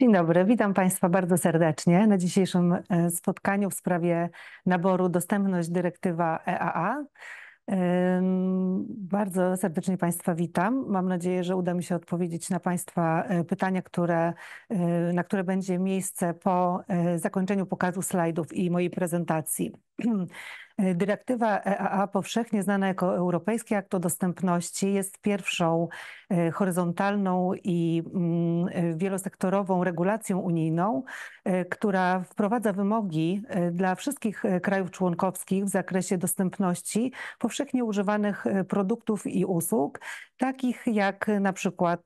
Dzień dobry, witam Państwa bardzo serdecznie na dzisiejszym e, spotkaniu w sprawie naboru Dostępność Dyrektywa EAA. Bardzo serdecznie Państwa witam. Mam nadzieję, że uda mi się odpowiedzieć na Państwa e, pytania, które, e, na które będzie miejsce po zakończeniu pokazu slajdów i mojej prezentacji. E, dyrektywa EAA, powszechnie znana jako Europejski Akt o Dostępności, jest pierwszą e, horyzontalną i mm, e, wielosektorową regulacją unijną, która wprowadza wymogi dla wszystkich krajów członkowskich w zakresie dostępności powszechnie używanych produktów i usług, takich jak na przykład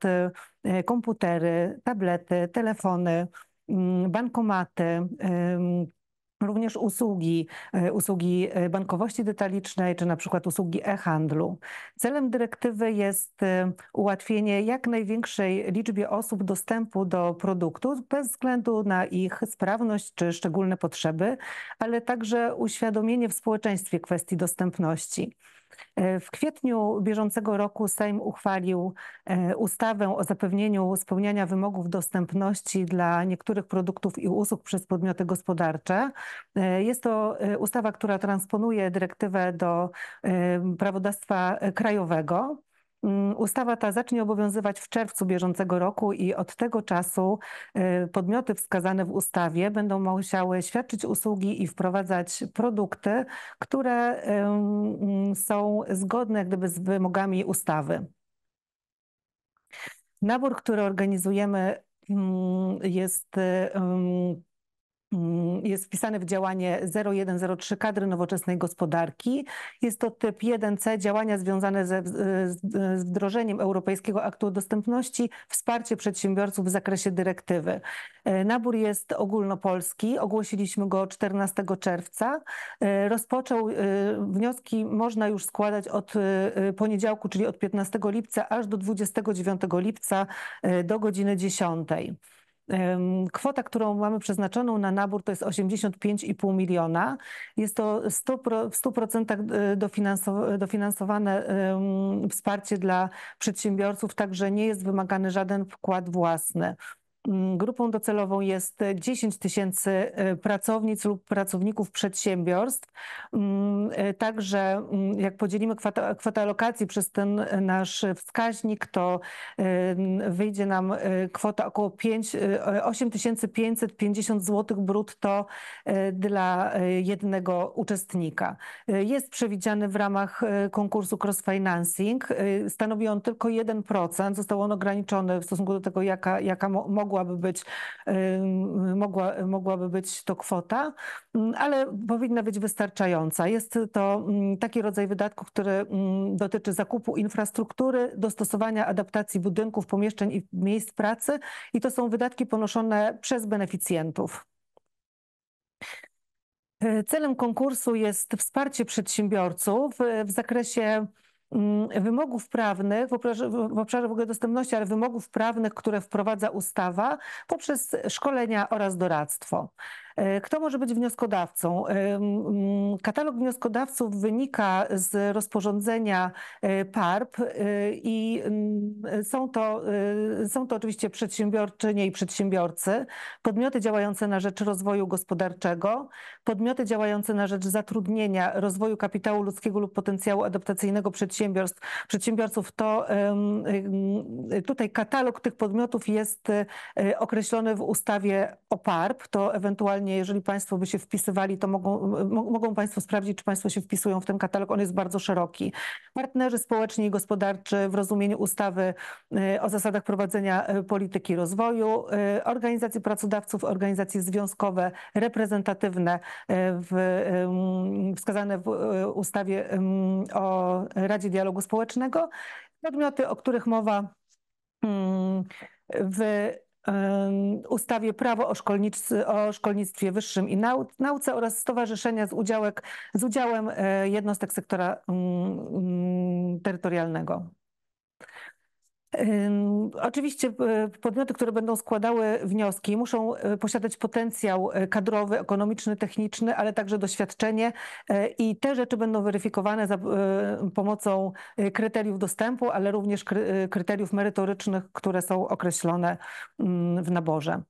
komputery, tablety, telefony, mm, bankomaty, Również usługi, e, usługi e, bankowości detalicznej, czy na przykład usługi e-handlu. Celem dyrektywy jest e, ułatwienie jak największej liczbie osób dostępu do produktów bez względu na ich sprawność czy szczególne potrzeby, ale także uświadomienie w społeczeństwie kwestii dostępności. E, w kwietniu bieżącego roku Sejm uchwalił e, ustawę o zapewnieniu spełniania wymogów dostępności dla niektórych produktów i usług przez podmioty gospodarcze. E, jest to ustawa, która transponuje dyrektywę do prawodawstwa krajowego. Mm, ustawa ta zacznie obowiązywać w czerwcu bieżącego roku i od tego czasu y, podmioty wskazane w ustawie będą musiały świadczyć usługi i wprowadzać produkty, które są zgodne gdyby z wymogami ustawy. Nabór, który organizujemy mm, jest Mm, jest wpisane w działanie 0103 kadry nowoczesnej gospodarki. Jest to typ 1C działania związane ze, z wdrożeniem Europejskiego Aktu Dostępności, wsparcie przedsiębiorców w zakresie dyrektywy. E, nabór jest ogólnopolski, ogłosiliśmy go 14 czerwca. E, rozpoczął, e, wnioski można już składać od poniedziałku, czyli od 15 lipca aż do 29 lipca do godziny 10. Kwota, którą mamy przeznaczoną na nabór to jest 85,5 miliona. Jest to 100%, w 100% e, dofinansowane wsparcie dla przedsiębiorców, także nie jest wymagany żaden wkład własny. Mm, grupą docelową jest 10 tysięcy e, pracownic lub pracowników przedsiębiorstw. Mm, e, także mm, jak podzielimy kwotę alokacji przez ten e, nasz wskaźnik, to wyjdzie nam kwota około 5, 8550 zł brutto dla jednego uczestnika. Jest przewidziany w ramach konkursu cross-financing. Stanowi on tylko 1%. Został on ograniczony w stosunku do tego, jaka, jaka mogła mogłaby być, mogła, mogłaby być to kwota, ale powinna być wystarczająca. Jest to taki rodzaj wydatków, który dotyczy zakupu infrastruktury, dostosowania adaptacji budynków, pomieszczeń i miejsc pracy i to są wydatki ponoszone przez beneficjentów. Celem konkursu jest wsparcie przedsiębiorców w zakresie Mm, wymogów prawnych w obszarze, w ogóle dostępności, ale wymogów prawnych, które wprowadza ustawa poprzez szkolenia oraz doradztwo. E, kto może być wnioskodawcą? E, katalog wnioskodawców wynika z rozporządzenia e, PARP i są to, są to oczywiście przedsiębiorczynie i przedsiębiorcy, podmioty działające na rzecz rozwoju gospodarczego, podmioty działające na rzecz zatrudnienia, rozwoju kapitału ludzkiego lub potencjału adaptacyjnego przedsiębiorstw, przedsiębiorców, to tutaj katalog tych podmiotów jest określony w ustawie o PARP, to ewentualnie jeżeli Państwo by się wpisywali, to mogą, mogą Państwo sprawdzić, czy Państwo się wpisują w ten katalog. On jest bardzo szeroki. Partnerzy społeczni i gospodarczy w rozumieniu ustawy y, o zasadach prowadzenia y, polityki rozwoju, y, organizacje pracodawców, organizacje związkowe, reprezentatywne w, mm, wskazane w ustawie o Radzie Dialogu Społecznego, podmioty, o których mowa mm, w ustawie Prawo o, o Szkolnictwie Wyższym i Nauce oraz stowarzyszenia z, udziałek, z udziałem e, jednostek sektora mm, mm, terytorialnego. Oczywiście y, podmioty, które będą składały wnioski, muszą y, posiadać potencjał y, kadrowy, ekonomiczny, techniczny, ale także doświadczenie i te rzeczy będą weryfikowane za pomocą kryteriów dostępu, ale również kryteriów merytorycznych, które są określone mm, w naborze.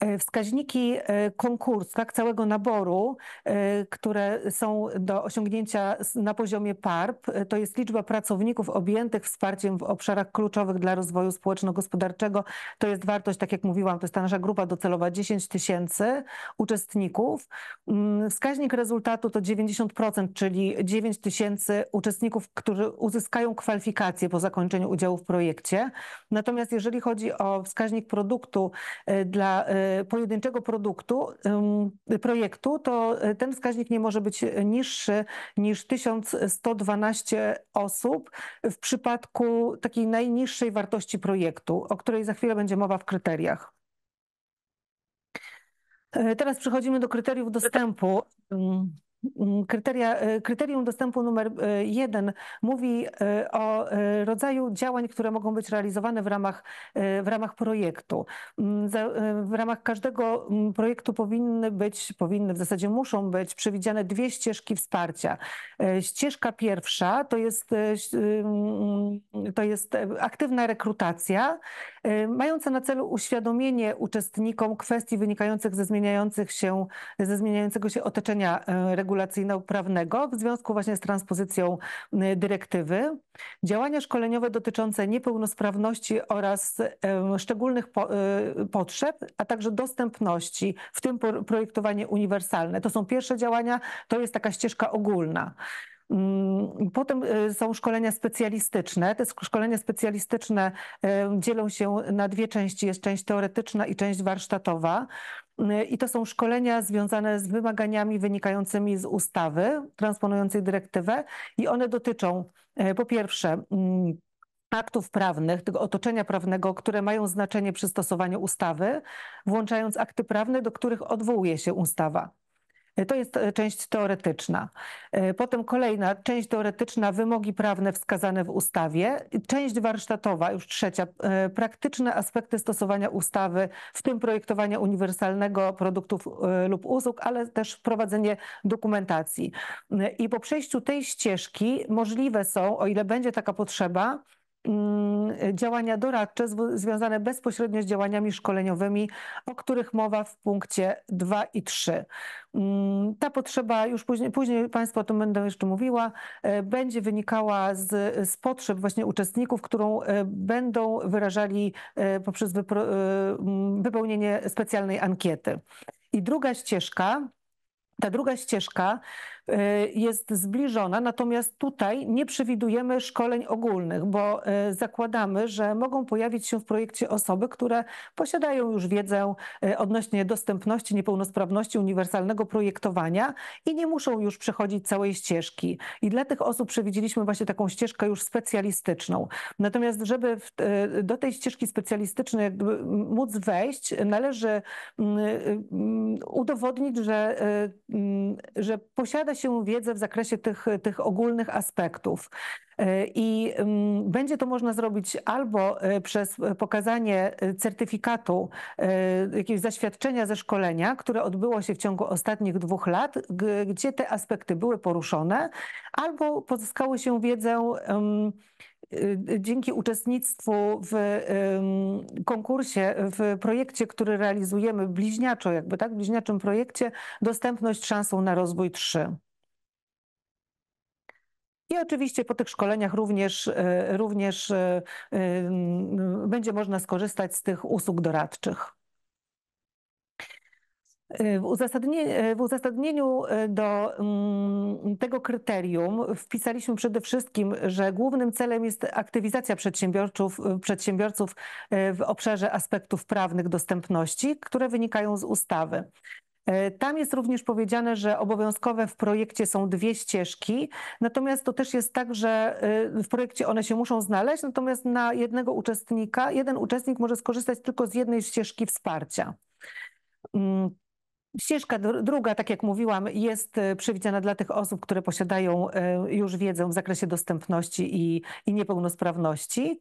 E, wskaźniki e, konkursu, tak, całego naboru, e, które są do osiągnięcia na poziomie PARP, to jest liczba pracowników objętych wsparciem w obszarach kluczowych dla rozwoju społeczno-gospodarczego. To jest wartość, tak jak mówiłam, to jest ta nasza grupa docelowa 10 tysięcy uczestników. Mm, wskaźnik rezultatu to 90%, czyli 9 tysięcy uczestników, którzy uzyskają kwalifikacje po zakończeniu udziału w projekcie. Natomiast jeżeli chodzi o wskaźnik produktu dla Y, pojedynczego produktu, projektu, to y, ten wskaźnik nie może być y, niższy niż 1112 osób w przypadku takiej najniższej wartości projektu, o której za chwilę będzie mowa w kryteriach. Teraz przechodzimy do kryteriów dostępu. Mm, kryteria, e, kryterium dostępu numer e, jeden mówi e, o rodzaju działań, które mogą być realizowane w ramach, w ramach projektu. Mm, w ramach każdego mm, projektu powinny być, powinny w zasadzie muszą być przewidziane dwie ścieżki wsparcia. Ścieżka pierwsza to jest, to jest aktywna rekrutacja Y, mające na celu uświadomienie uczestnikom kwestii wynikających ze, zmieniających się, ze zmieniającego się otoczenia y, regulacyjno-prawnego w związku właśnie z transpozycją y, dyrektywy. Działania szkoleniowe dotyczące niepełnosprawności oraz szczególnych potrzeb, a także dostępności, w tym projektowanie uniwersalne. To są pierwsze działania, to jest taka ścieżka ogólna. Mm, potem e, są szkolenia specjalistyczne. Te szkolenia specjalistyczne e, dzielą się na dwie części. Jest część teoretyczna i część warsztatowa. Mm, I to są szkolenia związane z wymaganiami wynikającymi z ustawy transponującej dyrektywę, i one dotyczą e, po pierwsze mm, aktów prawnych, tego otoczenia prawnego, które mają znaczenie przy stosowaniu ustawy, włączając akty prawne, do których odwołuje się ustawa. E, to jest e, część teoretyczna. E, potem kolejna część teoretyczna, wymogi prawne wskazane w ustawie. Część warsztatowa, już trzecia, praktyczne aspekty stosowania ustawy, w tym projektowania uniwersalnego produktów lub usług, ale też prowadzenie dokumentacji. I po przejściu tej ścieżki możliwe są, o ile będzie taka potrzeba, Mm, działania doradcze związane bezpośrednio z działaniami szkoleniowymi, o których mowa w punkcie 2 i 3. Mm, ta potrzeba, już później, później Państwu o tym będę jeszcze mówiła, e, będzie wynikała z, z potrzeb właśnie uczestników, którą e, będą wyrażali e, poprzez mm, wypełnienie specjalnej ankiety. I druga ścieżka, ta druga ścieżka Y, jest zbliżona, natomiast tutaj nie przewidujemy szkoleń ogólnych, bo y, zakładamy, że mogą pojawić się w projekcie osoby, które posiadają już wiedzę y, odnośnie dostępności, niepełnosprawności, uniwersalnego projektowania i nie muszą już przechodzić całej ścieżki. I dla tych osób przewidzieliśmy właśnie taką ścieżkę już specjalistyczną. Natomiast, żeby do tej ścieżki specjalistycznej jakby móc wejść, należy mm, mm, udowodnić, że, mm, że posiada się się wiedzę w zakresie tych, tych ogólnych aspektów. E, I mm, będzie to można zrobić albo e, przez pokazanie e, certyfikatu, jakiegoś zaświadczenia ze szkolenia, które odbyło się w ciągu ostatnich dwóch lat, gdzie te aspekty były poruszone, albo pozyskało się wiedzę dzięki uczestnictwu w konkursie, w projekcie, który realizujemy bliźniaczo, jakby tak, bliźniaczym projekcie Dostępność szansą na rozwój 3. I oczywiście po tych szkoleniach również, e, również e, e, będzie można skorzystać z tych usług doradczych. W uzasadnieniu, do mm, tego kryterium wpisaliśmy przede wszystkim, że głównym celem jest aktywizacja przedsiębiorców, przedsiębiorców w obszarze aspektów prawnych dostępności, które wynikają z ustawy. E, tam jest również powiedziane, że obowiązkowe w projekcie są dwie ścieżki, natomiast to też jest tak, że e, w projekcie one się muszą znaleźć, natomiast na jednego uczestnika, jeden uczestnik może skorzystać tylko z jednej ścieżki wsparcia. Mm, ścieżka druga, tak jak mówiłam, jest e, przewidziana dla tych osób, które posiadają już wiedzę w zakresie dostępności i, i niepełnosprawności.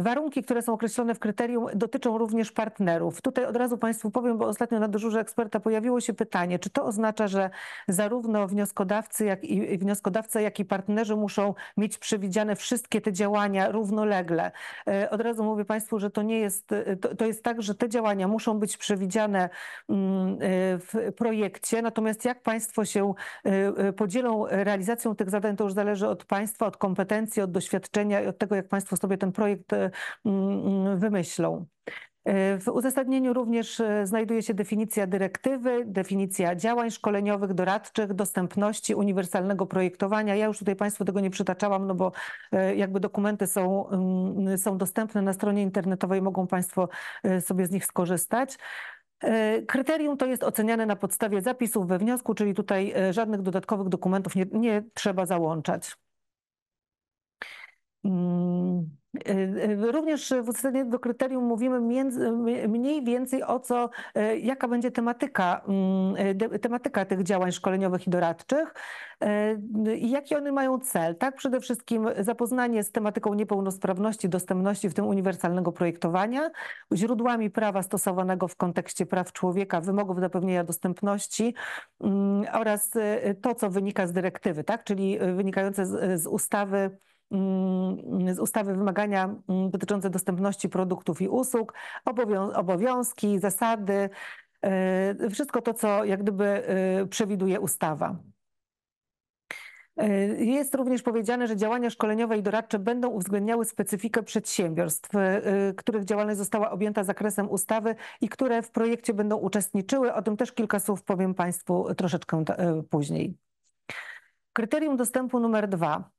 Warunki, które są określone w kryterium, dotyczą również partnerów. Tutaj od razu Państwu powiem, bo ostatnio na dyżurze eksperta pojawiło się pytanie, czy to oznacza, że zarówno wnioskodawcy, jak i wnioskodawca, jak i partnerzy muszą mieć przewidziane wszystkie te działania równolegle. E, od razu mówię Państwu, że to nie jest, e, to, to jest tak, że te działania muszą być przewidziane mm, e, w projekcie, natomiast jak Państwo się podzielą realizacją tych zadań, to już zależy od Państwa, od kompetencji, od doświadczenia i od tego, jak Państwo sobie ten projekt y, mm, mm, wymyślą. Y, w uzasadnieniu również y, znajduje się definicja dyrektywy, definicja działań szkoleniowych, doradczych, dostępności, uniwersalnego projektowania. Ja już tutaj Państwu tego nie przytaczałam, no bo jakby dokumenty są, mm, są dostępne na stronie internetowej, mogą Państwo sobie z nich skorzystać. Kryterium to jest oceniane na podstawie zapisów we wniosku, czyli tutaj żadnych dodatkowych dokumentów nie, nie trzeba załączać. Hmm. Y, y, również w uzasadnieniu do kryterium mówimy między, mniej więcej o co, y, jaka będzie tematyka, mm, tematyka tych działań szkoleniowych i doradczych i jaki one mają cel. Tak, przede wszystkim zapoznanie z tematyką niepełnosprawności, dostępności, w tym uniwersalnego projektowania, źródłami prawa stosowanego w kontekście praw człowieka, wymogów zapewnienia dostępności mm, oraz to, co wynika z dyrektywy, tak, czyli wynikające z, z ustawy Mm, z ustawy wymagania mm, dotyczące dostępności produktów i usług, obowiązki, zasady, y, wszystko to, co jak gdyby y, przewiduje ustawa. Y, jest również powiedziane, że działania szkoleniowe i doradcze będą uwzględniały specyfikę przedsiębiorstw, których działalność została objęta zakresem ustawy i które w projekcie będą uczestniczyły. O tym też kilka słów powiem Państwu troszeczkę później. Kryterium dostępu numer dwa.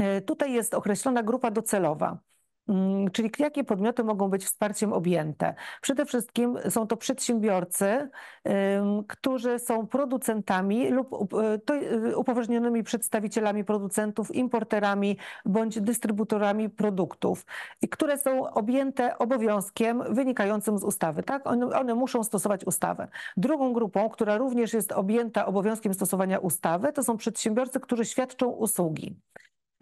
E, tutaj jest określona grupa docelowa. Mm, czyli jakie podmioty mogą być wsparciem objęte? Przede wszystkim są to przedsiębiorcy, którzy są producentami lub e, e, upoważnionymi przedstawicielami producentów, importerami bądź dystrybutorami produktów, które są objęte obowiązkiem wynikającym z ustawy. Tak? One, one muszą stosować ustawę. Drugą grupą, która również jest objęta obowiązkiem stosowania ustawy, to są przedsiębiorcy, którzy świadczą usługi.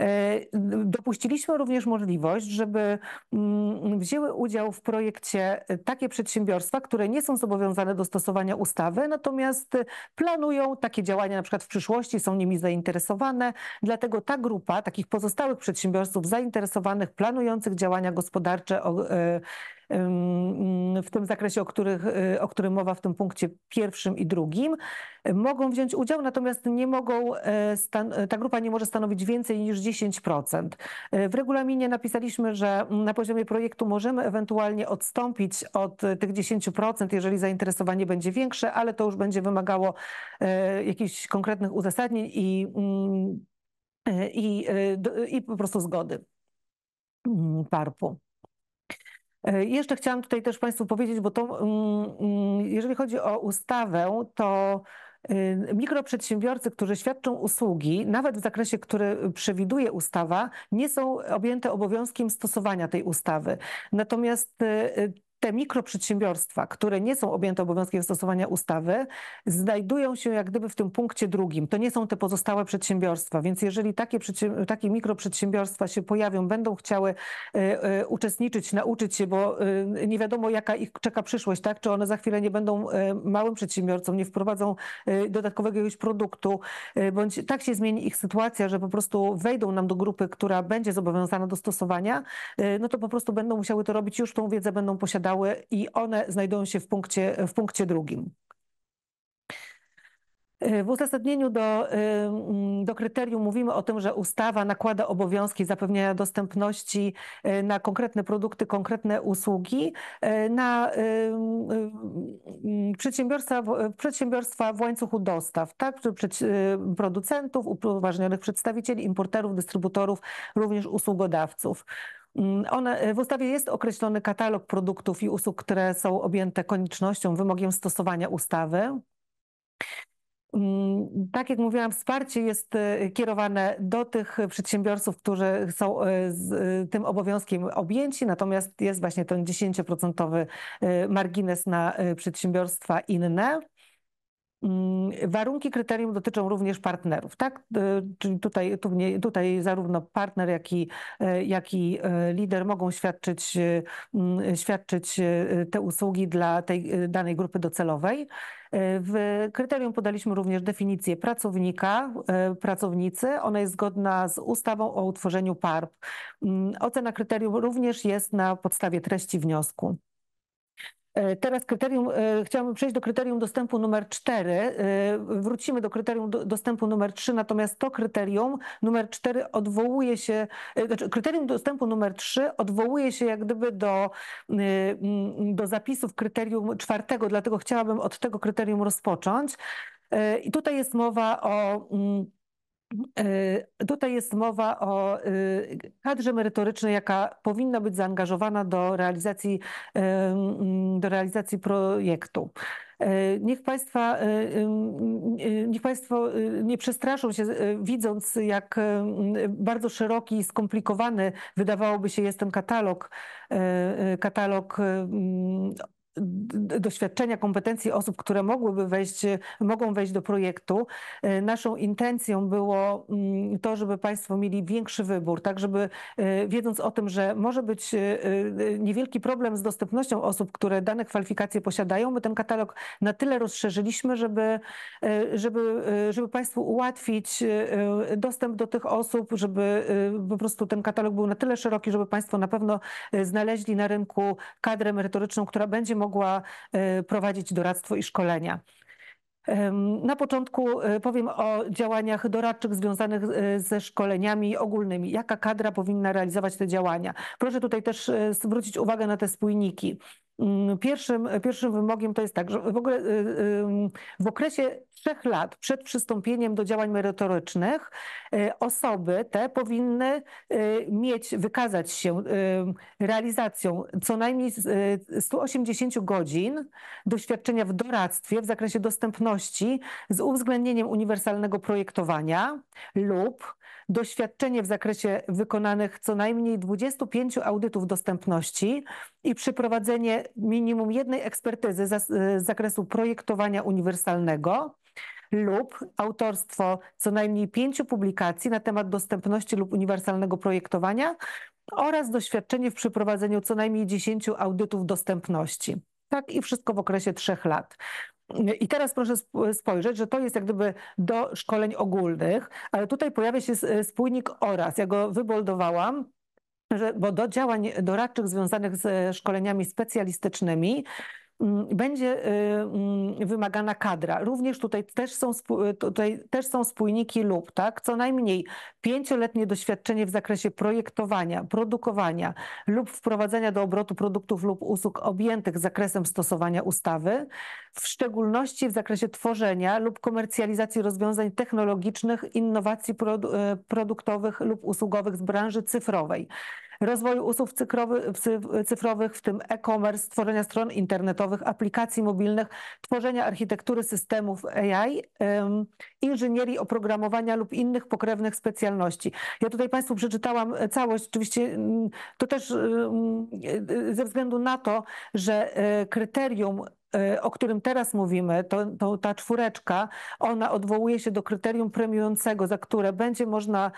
E, dopuściliśmy również możliwość, żeby mm, wzięły udział w projekcie e, takie przedsiębiorstwa, które nie są zobowiązane do stosowania ustawy, natomiast planują takie działania na przykład w przyszłości, są nimi zainteresowane. Dlatego ta grupa takich pozostałych przedsiębiorców zainteresowanych, planujących działania gospodarcze, e, w tym zakresie, o, których, e, o którym mowa w tym punkcie pierwszym i drugim, e, mogą wziąć udział, natomiast nie mogą, e, ta grupa nie może stanowić więcej niż 10%. W regulaminie napisaliśmy, że na poziomie projektu możemy ewentualnie odstąpić od tych 10%, jeżeli zainteresowanie będzie większe, ale to już będzie wymagało jakichś konkretnych uzasadnień i, mm, i, i po prostu zgody mm, parpu. E, jeszcze chciałam tutaj też Państwu powiedzieć, bo to, mm, mm, jeżeli chodzi o ustawę, to y, mikroprzedsiębiorcy, którzy świadczą usługi, nawet w zakresie, który przewiduje ustawa, nie są objęte obowiązkiem stosowania tej ustawy. Natomiast y, y, te mikroprzedsiębiorstwa, które nie są objęte obowiązkiem stosowania ustawy, znajdują się jak gdyby w tym punkcie drugim. To nie są te pozostałe przedsiębiorstwa, więc jeżeli takie, takie mikroprzedsiębiorstwa się pojawią, będą chciały e, e, uczestniczyć, nauczyć się, bo e, nie wiadomo jaka ich czeka przyszłość, tak? czy one za chwilę nie będą małym przedsiębiorcą, nie wprowadzą dodatkowego jakiegoś produktu, bądź tak się zmieni ich sytuacja, że po prostu wejdą nam do grupy, która będzie zobowiązana do stosowania, no to po prostu będą musiały to robić, już tą wiedzę będą posiadały i one znajdują się w punkcie, w punkcie drugim. Y, w uzasadnieniu do, y, do kryterium mówimy o tym, że ustawa nakłada obowiązki zapewnienia dostępności y, na konkretne produkty, konkretne usługi na przedsiębiorstwa, przedsiębiorstwa w łańcuchu dostaw, tak? producentów, upoważnionych przedstawicieli, importerów, dystrybutorów, również usługodawców. Mm, one, e, w ustawie jest określony katalog produktów i usług, które są objęte koniecznością, wymogiem stosowania ustawy. Mm, tak jak mówiłam, wsparcie jest e, kierowane do tych przedsiębiorców, którzy są e, tym obowiązkiem objęci, natomiast jest właśnie ten 10% margines na przedsiębiorstwa inne. Mm, warunki kryterium dotyczą również partnerów, tak? Y, czyli tutaj, tutaj zarówno partner, jak i, e, jak i e, lider mogą świadczyć, y, mm, świadczyć y, te usługi dla tej danej grupy docelowej. W kryterium podaliśmy również definicję pracownika, pracownicy. Ona jest zgodna z ustawą o utworzeniu PARP. Mm, ocena kryterium również jest na podstawie treści wniosku. E, teraz kryterium, e, chciałabym przejść do kryterium dostępu numer 4. E, wrócimy do kryterium dostępu numer 3, natomiast to kryterium numer 4 odwołuje się, znaczy kryterium dostępu numer 3 odwołuje się jak gdyby do, do zapisów kryterium czwartego, dlatego chciałabym od tego kryterium rozpocząć. I tutaj jest mowa o Y, tutaj jest mowa o y, kadrze merytorycznej, jaka powinna być zaangażowana do realizacji, y, mm, do realizacji projektu. Niech, państwa, niech Państwo nie przestraszą się, widząc, jak bardzo szeroki i skomplikowany wydawałoby się jest ten katalog, katalog mm, doświadczenia, kompetencji osób, które mogłyby wejść, mogą wejść do projektu. E, naszą intencją było mm, to, żeby Państwo mieli większy wybór, tak żeby e, wiedząc o tym, że może być e, niewielki problem z dostępnością osób, które dane kwalifikacje posiadają, my ten katalog na tyle rozszerzyliśmy, żeby, żeby, żeby Państwu ułatwić dostęp do tych osób, żeby po prostu ten katalog był na tyle szeroki, żeby Państwo na pewno znaleźli na rynku kadrę merytoryczną, która będzie mogła mogła y, prowadzić doradztwo i szkolenia. Na początku y, powiem o działaniach doradczych związanych y, ze szkoleniami ogólnymi. Jaka kadra powinna realizować te działania? Proszę tutaj też zwrócić uwagę na te spójniki. Pierwszym, pierwszym wymogiem to jest tak, że w, ogóle, w okresie trzech lat przed przystąpieniem do działań merytorycznych y, osoby te powinny y, mieć, wykazać się y, realizacją co najmniej 180 godzin doświadczenia w doradztwie w zakresie dostępności z uwzględnieniem uniwersalnego projektowania lub doświadczenie w zakresie wykonanych co najmniej 25 audytów dostępności i przeprowadzenie minimum jednej ekspertyzy z zakresu projektowania uniwersalnego lub autorstwo co najmniej pięciu publikacji na temat dostępności lub uniwersalnego projektowania oraz doświadczenie w przeprowadzeniu co najmniej dziesięciu audytów dostępności. Tak, i wszystko w okresie trzech lat. I teraz proszę spojrzeć, że to jest jak gdyby do szkoleń ogólnych, ale tutaj pojawia się spójnik oraz. Ja go wyboldowałam, że, bo do działań doradczych związanych z szkoleniami specjalistycznymi Mm, będzie y, mm, wymagana kadra. Również tutaj też są, y, tutaj też są spójniki lub, tak? Co najmniej pięcioletnie doświadczenie w zakresie projektowania, produkowania lub wprowadzenia do obrotu produktów lub usług objętych zakresem stosowania ustawy, w szczególności w zakresie tworzenia lub komercjalizacji rozwiązań technologicznych, innowacji y, produktowych lub usługowych z branży cyfrowej rozwoju usług cyfrowych, w tym e-commerce, tworzenia stron internetowych, aplikacji mobilnych, tworzenia architektury systemów AI, inżynierii oprogramowania lub innych pokrewnych specjalności. Ja tutaj Państwu przeczytałam całość, oczywiście mm, to też e, e, ze względu na to, że e, kryterium Y, o którym teraz mówimy, to, to, ta czwóreczka, ona odwołuje się do kryterium premiującego, za które będzie można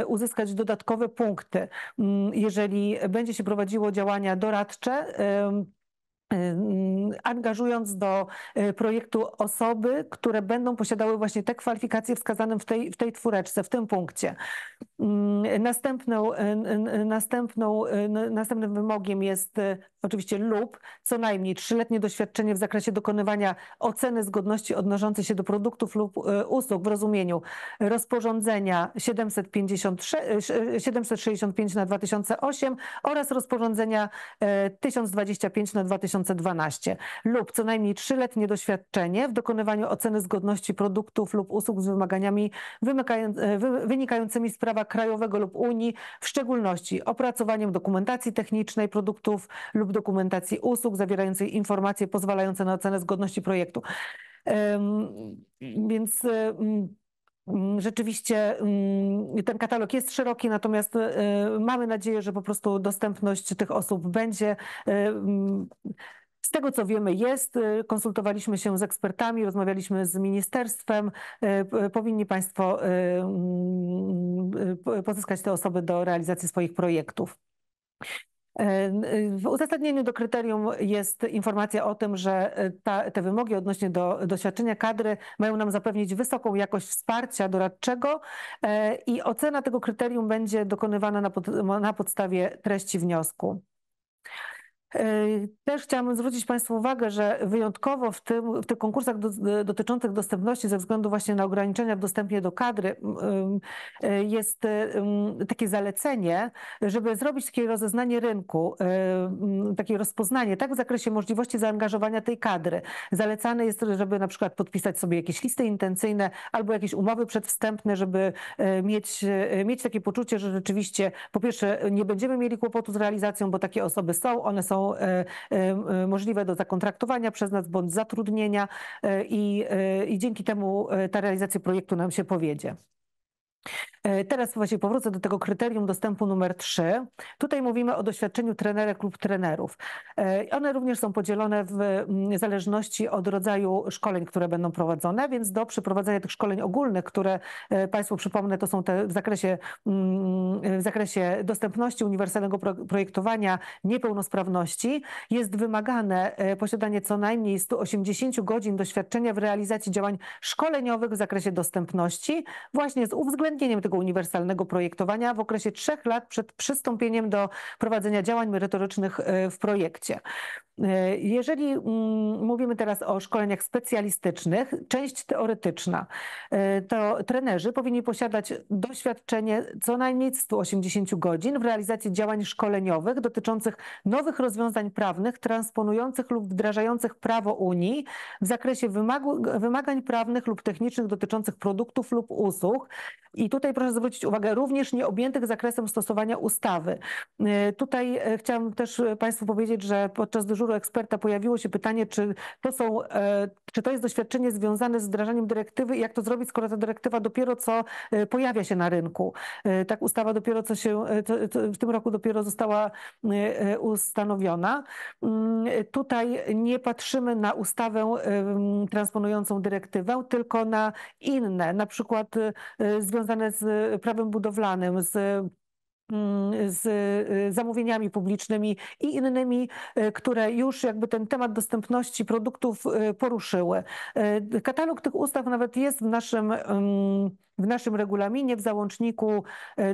y, uzyskać dodatkowe punkty, mm, jeżeli będzie się prowadziło działania doradcze Y, mm, angażując do y, projektu osoby, które będą posiadały właśnie te kwalifikacje wskazane w tej, w tej w tym punkcie. Mm, następną, y, następną, następnym wymogiem jest oczywiście lub co najmniej trzyletnie doświadczenie w zakresie dokonywania oceny zgodności odnoszącej się do produktów lub usług w rozumieniu rozporządzenia 756, 765 na 2008 oraz rozporządzenia 1025 na 2008 2012 lub co najmniej trzyletnie doświadczenie w dokonywaniu oceny zgodności produktów lub usług z wymaganiami e, wynikającymi z prawa krajowego lub Unii, w szczególności opracowaniem dokumentacji technicznej produktów lub dokumentacji usług zawierającej informacje pozwalające na ocenę zgodności projektu. Um, więc um, Mm, rzeczywiście mm, ten katalog jest szeroki, natomiast y, mamy nadzieję, że po prostu dostępność tych osób będzie. Y, mm, z tego co wiemy jest, y, konsultowaliśmy się z ekspertami, rozmawialiśmy z ministerstwem. Powinni Państwo pozyskać te osoby do realizacji swoich projektów. W uzasadnieniu do kryterium jest informacja o tym, że e, ta, te wymogi odnośnie do doświadczenia kadry mają nam zapewnić wysoką jakość wsparcia doradczego e, i ocena tego kryterium będzie dokonywana na, pod, na podstawie treści wniosku. E, też chciałabym zwrócić Państwu uwagę, że wyjątkowo w, tym, w tych konkursach do, dotyczących dostępności ze względu właśnie na ograniczenia w dostępie do kadry e, jest e, takie zalecenie, żeby zrobić takie rozeznanie rynku, takie rozpoznanie, tak w zakresie możliwości zaangażowania tej kadry. Zalecane jest, żeby na przykład podpisać sobie jakieś listy intencyjne albo jakieś umowy przedwstępne, żeby mieć, mieć takie poczucie, że rzeczywiście po pierwsze nie będziemy mieli kłopotu z realizacją, bo takie osoby są, one są E, e, e, możliwe do zakontraktowania przez nas bądź zatrudnienia i, i dzięki temu ta realizacja projektu nam się powiedzie. E, teraz właśnie powrócę do tego kryterium dostępu numer 3. Tutaj mówimy o doświadczeniu trenerek lub trenerów. E, one również są podzielone w mm, zależności od rodzaju szkoleń, które będą prowadzone, więc do przeprowadzenia tych szkoleń ogólnych, które e, Państwu przypomnę, to są te w zakresie, mm, w zakresie dostępności uniwersalnego projektowania niepełnosprawności, jest wymagane posiadanie co najmniej 180 godzin doświadczenia w realizacji działań szkoleniowych w zakresie dostępności, właśnie z uwzględnieniem uwzględnieniem tego uniwersalnego projektowania w okresie trzech lat przed przystąpieniem do prowadzenia działań merytorycznych e, w projekcie. E, jeżeli mm, mówimy teraz o szkoleniach specjalistycznych, część teoretyczna, e, to trenerzy powinni posiadać doświadczenie co najmniej 180 godzin w realizacji działań szkoleniowych dotyczących nowych rozwiązań prawnych transponujących lub wdrażających prawo Unii w zakresie wymagań prawnych lub technicznych dotyczących produktów lub usług, i tutaj proszę zwrócić uwagę, również nieobjętych zakresem stosowania ustawy. Y, tutaj y, chciałam też y, Państwu powiedzieć, że podczas dyżuru eksperta pojawiło się pytanie, czy to, są, czy to jest doświadczenie związane z wdrażaniem dyrektywy i jak to zrobić, skoro ta dyrektywa dopiero co pojawia się na rynku. Tak ustawa dopiero co się, w tym roku dopiero została ustanowiona. Mm, tutaj nie patrzymy na ustawę transponującą dyrektywę, tylko na inne, na przykład związane związane z prawem budowlanym, z mm, z y, zamówieniami publicznymi i innymi, y, które już jakby ten temat dostępności produktów y, poruszyły. Katalog tych ustaw nawet jest w naszym, w naszym regulaminie, w załączniku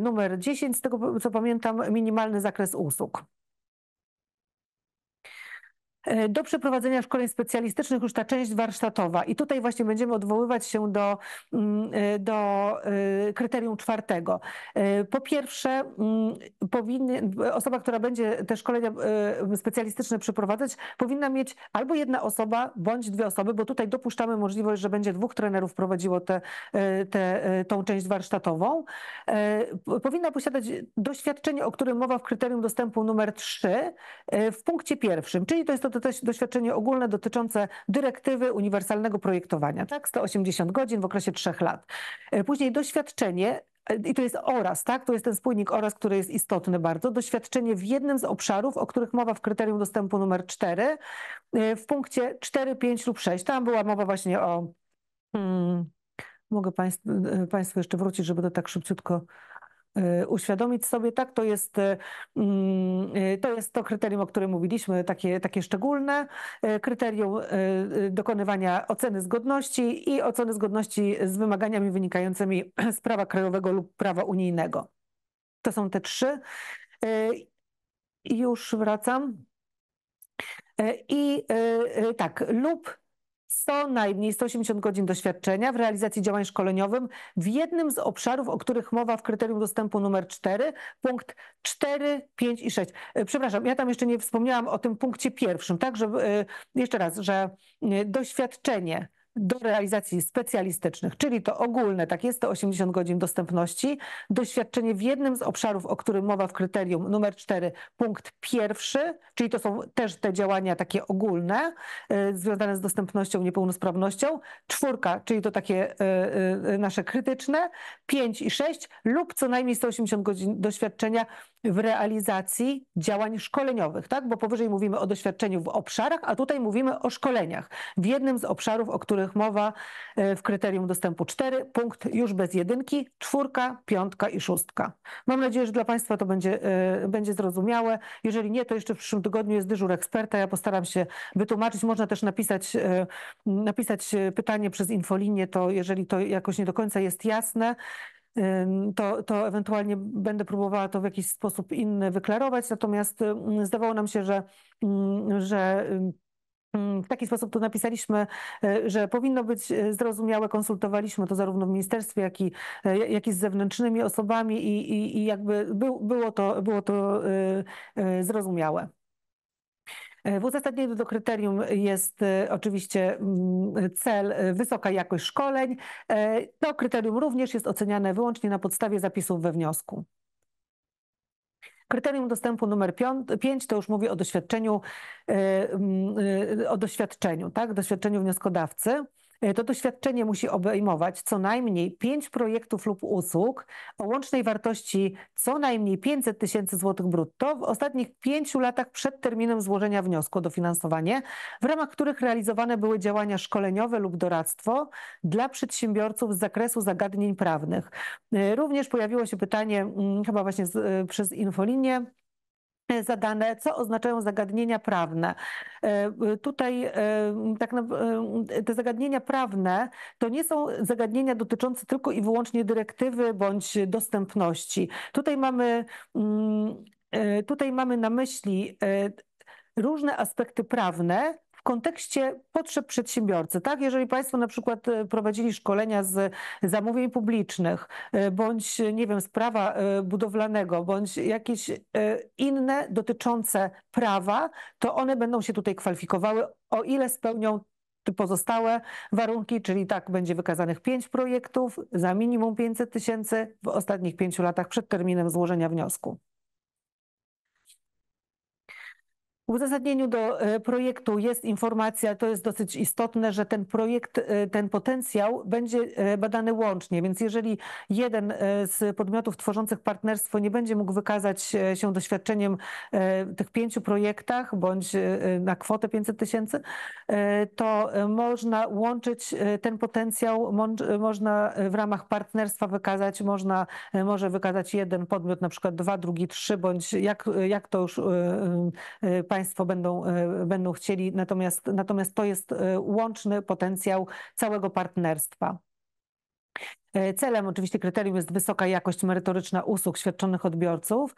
numer 10, z tego co pamiętam, minimalny zakres usług. E, do przeprowadzenia szkoleń specjalistycznych już ta część warsztatowa. I tutaj właśnie będziemy odwoływać się do, mm, e, do e, kryterium czwartego. Po pierwsze, mm, powinny, osoba, która będzie te szkolenia specjalistyczne przeprowadzać, powinna mieć albo jedna osoba, bądź dwie osoby, bo tutaj dopuszczamy możliwość, że będzie dwóch trenerów prowadziło tę te, te, tą część warsztatową. Powinna posiadać doświadczenie, o którym mowa w kryterium dostępu numer 3 w punkcie pierwszym, czyli to jest to to, też doświadczenie ogólne dotyczące dyrektywy uniwersalnego projektowania, tak? 180 godzin w okresie trzech lat. E, później doświadczenie e, i to jest oraz, tak? To jest ten spójnik oraz, który jest istotny bardzo. Doświadczenie w jednym z obszarów, o których mowa w kryterium dostępu numer 4, e, w punkcie 4, 5 lub 6. Tam była mowa właśnie o. Hmm, mogę państw, Państwu jeszcze wrócić, żeby to tak szybciutko Y, uświadomić sobie, tak, to jest, y, y, to jest to kryterium, o którym mówiliśmy, takie, takie szczególne kryterium dokonywania oceny zgodności i oceny zgodności z wymaganiami wynikającymi z prawa krajowego lub prawa unijnego. To są te trzy. Już wracam. I tak, lub co najmniej 180 godzin doświadczenia w realizacji działań szkoleniowym w jednym z obszarów, o których mowa w kryterium dostępu numer 4, punkt 4, 5 i 6. E, przepraszam, ja tam jeszcze nie wspomniałam o tym punkcie pierwszym, tak, że e, jeszcze raz, że e, doświadczenie do realizacji specjalistycznych, czyli to ogólne, tak jest, to 80 godzin dostępności, doświadczenie w jednym z obszarów, o którym mowa w kryterium numer 4, punkt pierwszy, czyli to są też te działania takie ogólne, y, związane z dostępnością, niepełnosprawnością, czwórka, czyli to takie y, y, nasze krytyczne, 5 i 6 lub co najmniej 180 godzin doświadczenia w realizacji działań szkoleniowych, tak? Bo powyżej mówimy o doświadczeniu w obszarach, a tutaj mówimy o szkoleniach w jednym z obszarów, o którym których mowa e, w kryterium dostępu 4, punkt już bez jedynki, czwórka, piątka i szóstka. Mam nadzieję, że dla Państwa to będzie, e, będzie zrozumiałe. Jeżeli nie, to jeszcze w przyszłym tygodniu jest dyżur eksperta. Ja postaram się wytłumaczyć. Można też napisać, e, napisać pytanie przez infolinię, to jeżeli to jakoś nie do końca jest jasne to, to ewentualnie będę próbowała to w jakiś sposób inny wyklarować. Natomiast zdawało nam się, że, mm, że Mm, w taki sposób to napisaliśmy, e, że powinno być e, zrozumiałe, konsultowaliśmy to zarówno w ministerstwie, jak i, e, jak i z zewnętrznymi osobami i, i, i jakby był, było to, było to zrozumiałe. W uzasadnieniu do kryterium jest oczywiście mm, cel wysoka jakość szkoleń. To kryterium również jest oceniane wyłącznie na podstawie zapisów we wniosku. Kryterium dostępu numer 5 to już mówi o doświadczeniu, e, e, o doświadczeniu, tak? doświadczeniu wnioskodawcy. E, to doświadczenie musi obejmować co najmniej pięć projektów lub usług o łącznej wartości co najmniej 500 tysięcy złotych brutto w ostatnich pięciu latach przed terminem złożenia wniosku o dofinansowanie, w ramach których realizowane były działania szkoleniowe lub doradztwo dla przedsiębiorców z zakresu zagadnień prawnych. E, również pojawiło się pytanie, mm, chyba właśnie e, przez infolinię, zadane, co oznaczają zagadnienia prawne. E, tutaj e, tak, e, te zagadnienia prawne to nie są zagadnienia dotyczące tylko i wyłącznie dyrektywy bądź dostępności. Tutaj mamy, mm, tutaj mamy na myśli różne aspekty prawne, w kontekście potrzeb przedsiębiorcy. Tak, jeżeli Państwo na przykład e, prowadzili szkolenia z zamówień publicznych, e, bądź nie wiem, z prawa e, budowlanego, bądź jakieś inne dotyczące prawa, to one będą się tutaj kwalifikowały, o ile spełnią pozostałe warunki, czyli tak będzie wykazanych pięć projektów za minimum 500 tysięcy w ostatnich pięciu latach przed terminem złożenia wniosku. W uzasadnieniu do e, projektu jest informacja, to jest dosyć istotne, że ten projekt, e, ten potencjał będzie e, badany łącznie, więc jeżeli jeden z podmiotów tworzących partnerstwo nie będzie mógł wykazać się doświadczeniem w tych pięciu projektach bądź na kwotę 500 tysięcy, to można łączyć ten potencjał, można w ramach partnerstwa wykazać, można, może wykazać jeden podmiot, na przykład dwa, drugi, trzy, bądź jak, jak to już Państwo Państwo będą, e, będą chcieli, natomiast, natomiast to jest e, łączny potencjał całego partnerstwa. E, celem oczywiście kryterium jest wysoka jakość merytoryczna usług świadczonych odbiorców,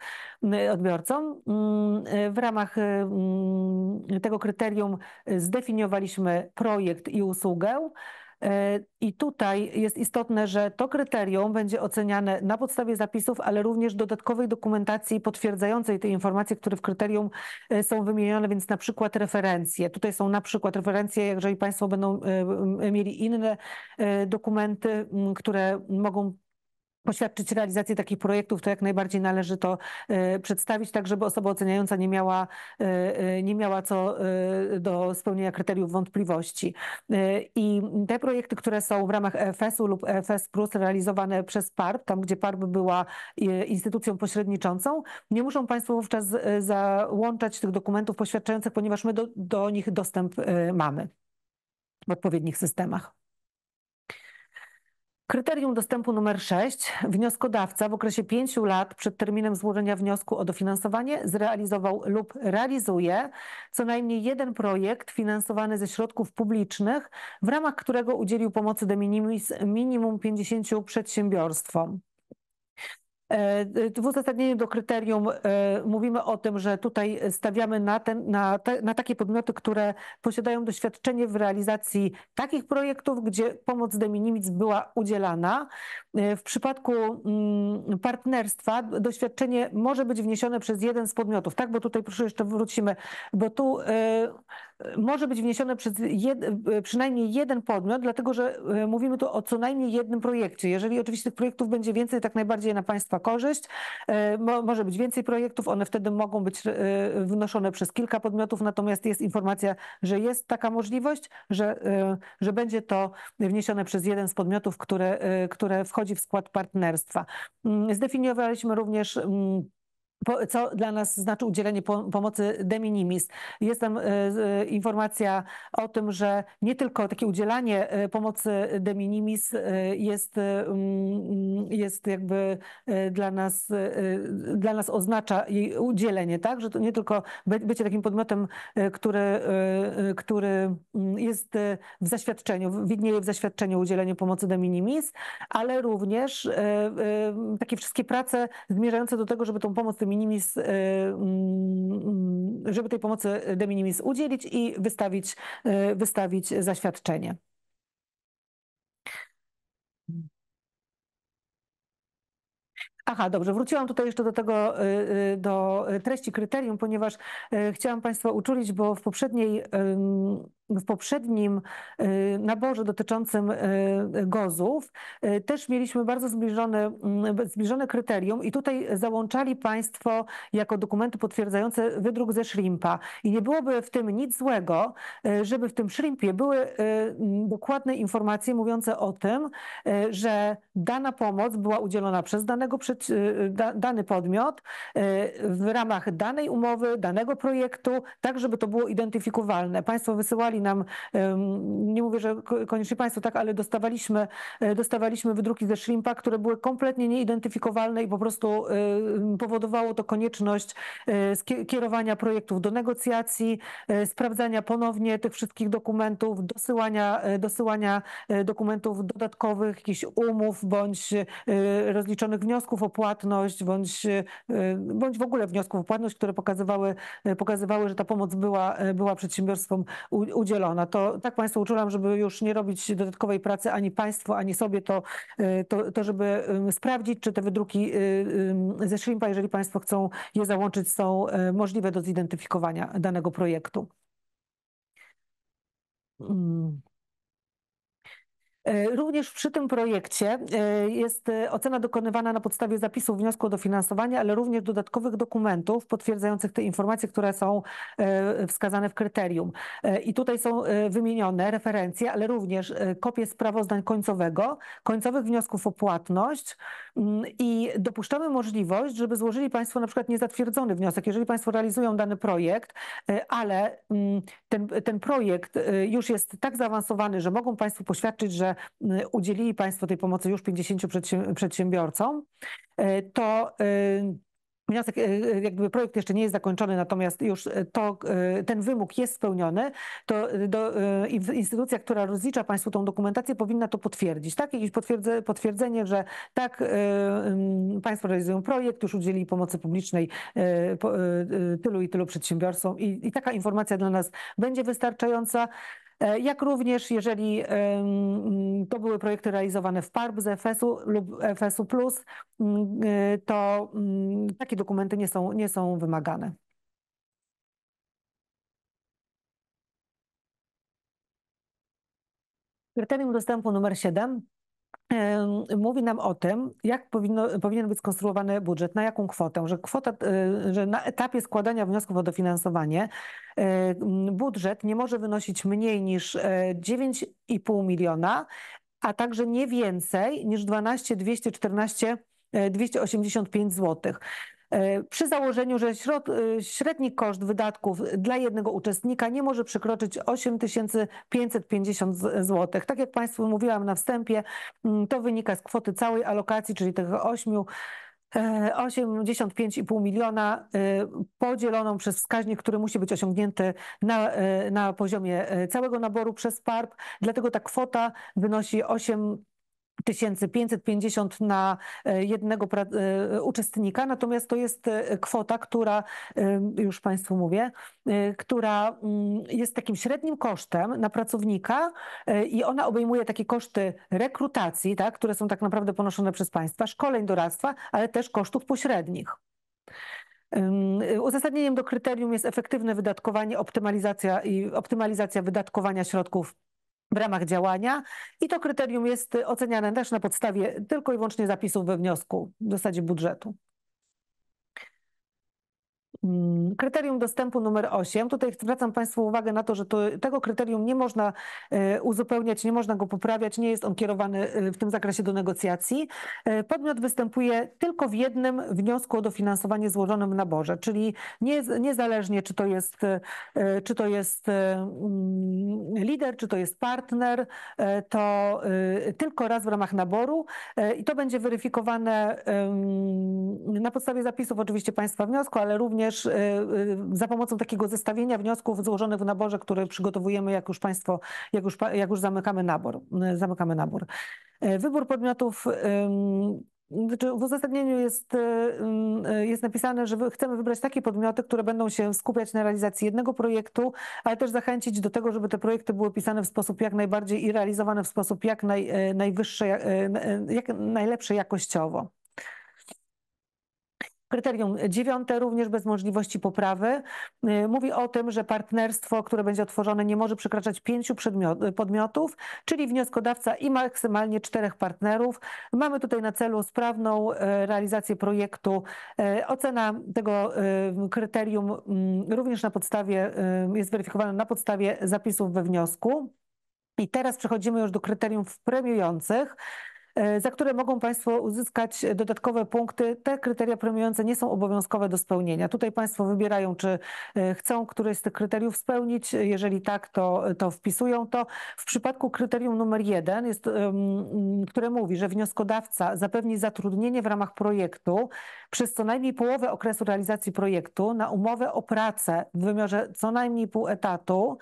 odbiorcom. Mm, w ramach mm, tego kryterium zdefiniowaliśmy projekt i usługę. E, I tutaj jest istotne, że to kryterium będzie oceniane na podstawie zapisów, ale również dodatkowej dokumentacji potwierdzającej te informacje, które w kryterium e, są wymienione, więc na przykład referencje. Tutaj są na przykład referencje, jeżeli Państwo będą e, mieli inne dokumenty, które mogą poświadczyć realizacji takich projektów, to jak najbardziej należy to y, przedstawić, tak żeby osoba oceniająca nie miała, y, y, nie miała co do spełnienia kryteriów wątpliwości. I te projekty, które są w ramach EFS-u lub EFS Plus realizowane przez PARP, tam gdzie PARP była instytucją pośredniczącą, nie muszą Państwo wówczas załączać tych dokumentów poświadczających, ponieważ my do, do nich dostęp mamy w odpowiednich systemach. Kryterium dostępu numer 6. Wnioskodawca w okresie 5 lat przed terminem złożenia wniosku o dofinansowanie zrealizował lub realizuje co najmniej jeden projekt finansowany ze środków publicznych, w ramach którego udzielił pomocy de minimis minimum 50 przedsiębiorstwom. E, w uzasadnieniu do kryterium e, mówimy o tym, że tutaj stawiamy na, ten, na, te, na takie podmioty, które posiadają doświadczenie w realizacji takich projektów, gdzie pomoc de minimis była udzielana. W przypadku mm, partnerstwa doświadczenie może być wniesione przez jeden z podmiotów, tak? Bo tutaj proszę jeszcze wrócimy, bo tu e, może być wniesione przez jed, e, przynajmniej jeden podmiot, dlatego że e, mówimy tu o co najmniej jednym projekcie. Jeżeli oczywiście tych projektów będzie więcej, tak najbardziej na Państwa korzyść. Może być więcej projektów, one wtedy mogą być wnoszone przez kilka podmiotów, natomiast jest informacja, że jest taka możliwość, że, że będzie to wniesione przez jeden z podmiotów, które, które wchodzi wchodzi w skład partnerstwa. Mm, zdefiniowaliśmy również mm, co dla nas znaczy udzielenie pomocy de minimis. Jest tam e, e, informacja o tym, że nie tylko takie udzielanie e, pomocy de minimis jest, mm, jest jakby dla nas, dla nas oznacza jej udzielenie, tak? Że to nie tylko bycie takim podmiotem, który, który mm, jest w zaświadczeniu, widnieje w zaświadczeniu udzielenie pomocy de minimis, ale również takie wszystkie prace zmierzające do tego, żeby tą pomoc de minimis, y, mm, żeby tej pomocy de minimis udzielić i wystawić, y, wystawić zaświadczenie. Aha, dobrze, wróciłam tutaj jeszcze do tego, y, do treści kryterium, ponieważ chciałam Państwa uczulić, bo w poprzedniej w poprzednim y, naborze dotyczącym y, gozów y, też mieliśmy bardzo zbliżone, mm, zbliżone kryterium i tutaj załączali Państwo jako dokumenty potwierdzające wydruk ze szrimpa. I nie byłoby w tym nic złego, żeby w tym szrimpie były mm, dokładne informacje mówiące o tym, że dana pomoc była udzielona przez danego, dany podmiot w ramach danej umowy, danego projektu, tak żeby to było identyfikowalne. Państwo wysyłali nam, nie mówię, że koniecznie Państwo tak, ale dostawaliśmy, e, dostawaliśmy wydruki ze Shrimpa, które były kompletnie nieidentyfikowalne i po prostu powodowało to konieczność e, kierowania projektów do negocjacji, e, sprawdzania ponownie tych wszystkich dokumentów, dosyłania, dosyłania dokumentów dodatkowych, jakichś umów bądź rozliczonych wniosków o płatność, bądź, bądź w ogóle wniosków o płatność, które pokazywały, pokazywały że ta pomoc była, była przedsiębiorstwom udzielana udzielona. To tak Państwu uczulam, żeby już nie robić dodatkowej pracy ani Państwu, ani sobie, to, y, to, to żeby sprawdzić, czy te wydruki y, ze Shrimpa, jeżeli Państwo chcą je załączyć, są y, możliwe do zidentyfikowania danego projektu. Mm. E, również przy tym projekcie e, jest e, ocena dokonywana na podstawie zapisów wniosku o dofinansowanie, ale również dodatkowych dokumentów potwierdzających te informacje, które są wskazane w kryterium. I tutaj są wymienione referencje, ale również kopie sprawozdań końcowego, końcowych wniosków o płatność mm, i dopuszczamy możliwość, żeby złożyli Państwo na przykład niezatwierdzony wniosek, jeżeli Państwo realizują dany projekt, ale mm, ten, ten projekt już jest tak zaawansowany, że mogą Państwo poświadczyć, że Y, udzielili Państwo tej pomocy już 50 przedsiębiorcom, y, to y, Wniosek, jakby projekt jeszcze nie jest zakończony, natomiast już to, ten wymóg jest spełniony, to do, instytucja, która rozlicza Państwu tą dokumentację, powinna to potwierdzić. Tak, jakieś potwierdzenie, potwierdzenie że tak, mm, Państwo realizują projekt, już udzielili pomocy publicznej tylu i tylu przedsiębiorcom i, i taka informacja dla nas będzie wystarczająca. E, jak również jeżeli mm, to były projekty realizowane w PARP z FS-u lub FS-u, mm, e, to mm, takie dokumenty nie są, nie są wymagane. Kryterium dostępu numer 7 mówi nam o tym, jak powinno, powinien być skonstruowany budżet, na jaką kwotę, że, kwota, e, że na etapie składania wniosków o dofinansowanie e, budżet nie może wynosić mniej niż 9,5 e, miliona, a także nie więcej niż 12 214 285 zł. E, przy założeniu, że środ, e, średni koszt wydatków dla jednego uczestnika nie może przekroczyć 8550 zł. Tak jak Państwu mówiłam na wstępie, mm, to wynika z kwoty całej alokacji, czyli tych 8 85,5 e, miliona podzieloną przez wskaźnik, który musi być osiągnięty na, na poziomie całego naboru przez PARP. Dlatego ta kwota wynosi 8 1550 na e, jednego e, uczestnika, natomiast to jest e, kwota, która, już Państwu mówię, która mm, jest takim średnim kosztem na pracownika i ona obejmuje takie koszty rekrutacji, tak, które są tak naprawdę ponoszone przez państwa, szkoleń, doradztwa, ale też kosztów pośrednich. Uzasadnieniem do kryterium jest efektywne wydatkowanie, optymalizacja i optymalizacja wydatkowania środków w ramach działania i to kryterium jest oceniane też na podstawie tylko i wyłącznie zapisów we wniosku w zasadzie budżetu. Mm, kryterium dostępu numer 8. Tutaj zwracam Państwu uwagę na to, że to, tego kryterium nie można e, uzupełniać, nie można go poprawiać, nie jest on kierowany e, w tym zakresie do negocjacji. E, podmiot występuje tylko w jednym wniosku o dofinansowanie złożonym w naborze, czyli nie, niezależnie czy to, jest, czy to jest mm, lider, czy to jest partner, to tylko raz w ramach naboru i to będzie weryfikowane na podstawie zapisów oczywiście Państwa wniosku, ale również też e, e, za pomocą takiego zestawienia wniosków złożonych w naborze, które przygotowujemy, jak już Państwo, jak już, jak już zamykamy nabór. E, zamykamy nabór. Wybór podmiotów znaczy w uzasadnieniu jest, jest napisane, że chcemy wybrać takie podmioty, które będą się skupiać na realizacji jednego projektu, ale też zachęcić do tego, żeby te projekty były pisane w sposób jak najbardziej i realizowane w sposób jak, naj, najwyższy, jak najlepszy jakościowo. Kryterium dziewiąte, również bez możliwości poprawy, y, mówi o tym, że partnerstwo, które będzie otworzone, nie może przekraczać pięciu podmiotów, czyli wnioskodawca i maksymalnie czterech partnerów. Mamy tutaj na celu sprawną y, realizację projektu. Y, ocena tego kryterium mm, również na podstawie, jest weryfikowana na podstawie zapisów we wniosku. I teraz przechodzimy już do kryterium premiujących. E, za które mogą Państwo uzyskać dodatkowe punkty. Te kryteria premiujące nie są obowiązkowe do spełnienia. Tutaj Państwo wybierają, czy e, chcą któreś z tych kryteriów spełnić. Jeżeli tak, to, to wpisują to. W przypadku kryterium numer jeden, jest, które mówi, że wnioskodawca zapewni zatrudnienie w ramach projektu przez co najmniej połowę okresu realizacji projektu na umowę o pracę w wymiarze co najmniej pół etatu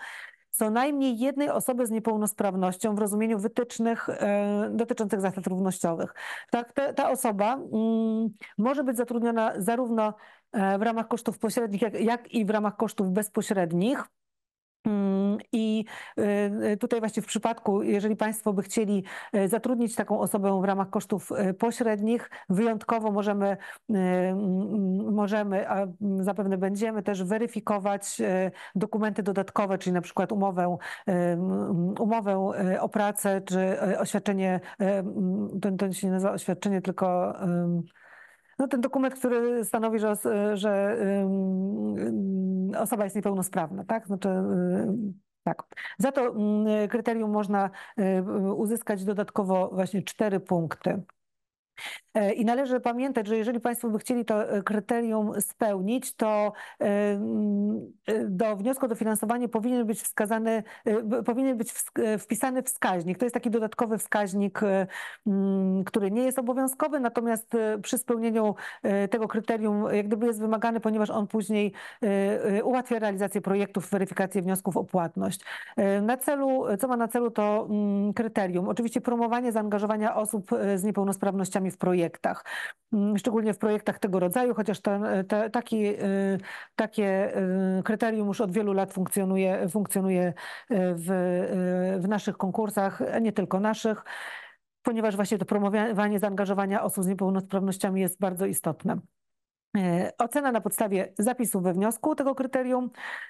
co najmniej jednej osoby z niepełnosprawnością w rozumieniu wytycznych e, dotyczących zasad równościowych. Tak, ta osoba mm, może być zatrudniona zarówno e, w ramach kosztów pośrednich, jak, jak i w ramach kosztów bezpośrednich. Mm, I e, e, tutaj właśnie w przypadku, jeżeli Państwo by chcieli e, zatrudnić taką osobę w ramach kosztów pośrednich, wyjątkowo możemy, możemy, a zapewne będziemy też weryfikować dokumenty dodatkowe, czyli na przykład umowę, umowę o pracę, czy oświadczenie, to, to się nie nazywa oświadczenie, tylko no, ten dokument, który stanowi, że, że osoba jest niepełnosprawna, tak? Znaczy, y, tak. Za to mm, kryterium można y, uzyskać dodatkowo właśnie cztery punkty. E, I należy pamiętać, że jeżeli Państwo by chcieli to e, kryterium spełnić, to e, do wniosku o dofinansowanie powinien być wskazany, powinien być wpisany wskaźnik. To jest taki dodatkowy wskaźnik, który nie jest obowiązkowy, natomiast przy spełnieniu tego kryterium jak gdyby jest wymagany, ponieważ on później ułatwia realizację projektów, weryfikację wniosków o płatność. Na celu, co ma na celu to kryterium? Oczywiście promowanie zaangażowania osób z niepełnosprawnościami w projektach mm, szczególnie w projektach tego rodzaju, chociaż ta, e, ta, taki, e, takie e, kryterium już od wielu lat funkcjonuje, funkcjonuje w, w naszych konkursach, nie tylko naszych, ponieważ właśnie to promowanie zaangażowania osób z niepełnosprawnościami jest bardzo istotne. E, ocena na podstawie zapisów we wniosku tego kryterium,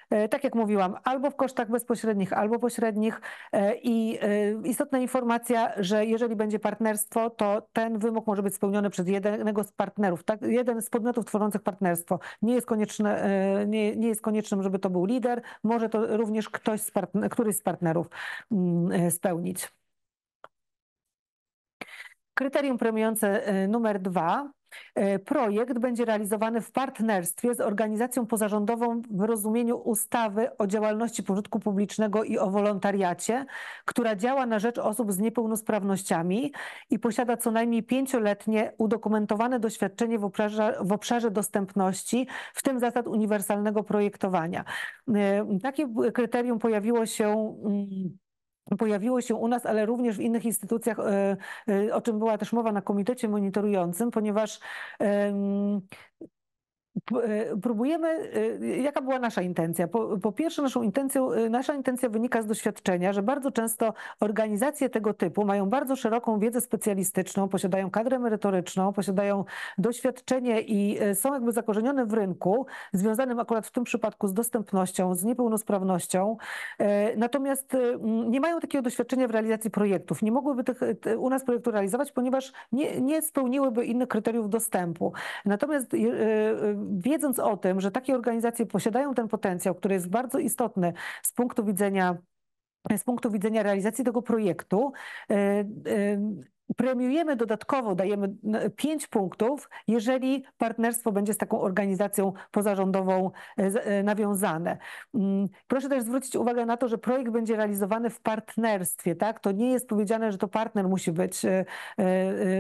e, tak jak mówiłam, albo w kosztach bezpośrednich, albo pośrednich. E, I istotna informacja, że jeżeli będzie partnerstwo, to ten wymóg może być spełniony przez jednego z partnerów, tak? jeden z podmiotów tworzących partnerstwo. Nie jest, konieczne, nie, nie jest koniecznym, żeby to był lider, może to również ktoś z partner, któryś z partnerów mm, spełnić. Kryterium premiujące numer dwa E, projekt będzie realizowany w partnerstwie z organizacją pozarządową w rozumieniu ustawy o działalności pożytku publicznego i o wolontariacie, która działa na rzecz osób z niepełnosprawnościami i posiada co najmniej pięcioletnie udokumentowane doświadczenie w obszarze, w obszarze dostępności, w tym zasad uniwersalnego projektowania. E, takie kryterium pojawiło się mm, pojawiło się u nas, ale również w innych instytucjach, e, e, o czym była też mowa na komitecie monitorującym, ponieważ E, próbujemy, e, jaka była nasza intencja? Po, po, pierwsze, naszą intencją, e, nasza intencja wynika z doświadczenia, że bardzo często organizacje tego typu mają bardzo szeroką wiedzę specjalistyczną, posiadają kadrę merytoryczną, posiadają doświadczenie i są jakby zakorzenione w rynku, związanym akurat w tym przypadku z dostępnością, z niepełnosprawnością. Natomiast nie mają takiego doświadczenia w realizacji projektów. Nie mogłyby tych, u nas projektu realizować, ponieważ nie, nie spełniłyby innych kryteriów dostępu. Natomiast wiedząc o tym, że takie organizacje posiadają ten potencjał, który jest bardzo istotny z punktu widzenia z punktu widzenia realizacji tego projektu, y, y, premiujemy dodatkowo, dajemy 5 punktów, jeżeli partnerstwo będzie z taką organizacją pozarządową e, e, nawiązane. Mm, proszę też zwrócić uwagę na to, że projekt będzie realizowany w partnerstwie, tak? To nie jest powiedziane, że to partner musi być, e,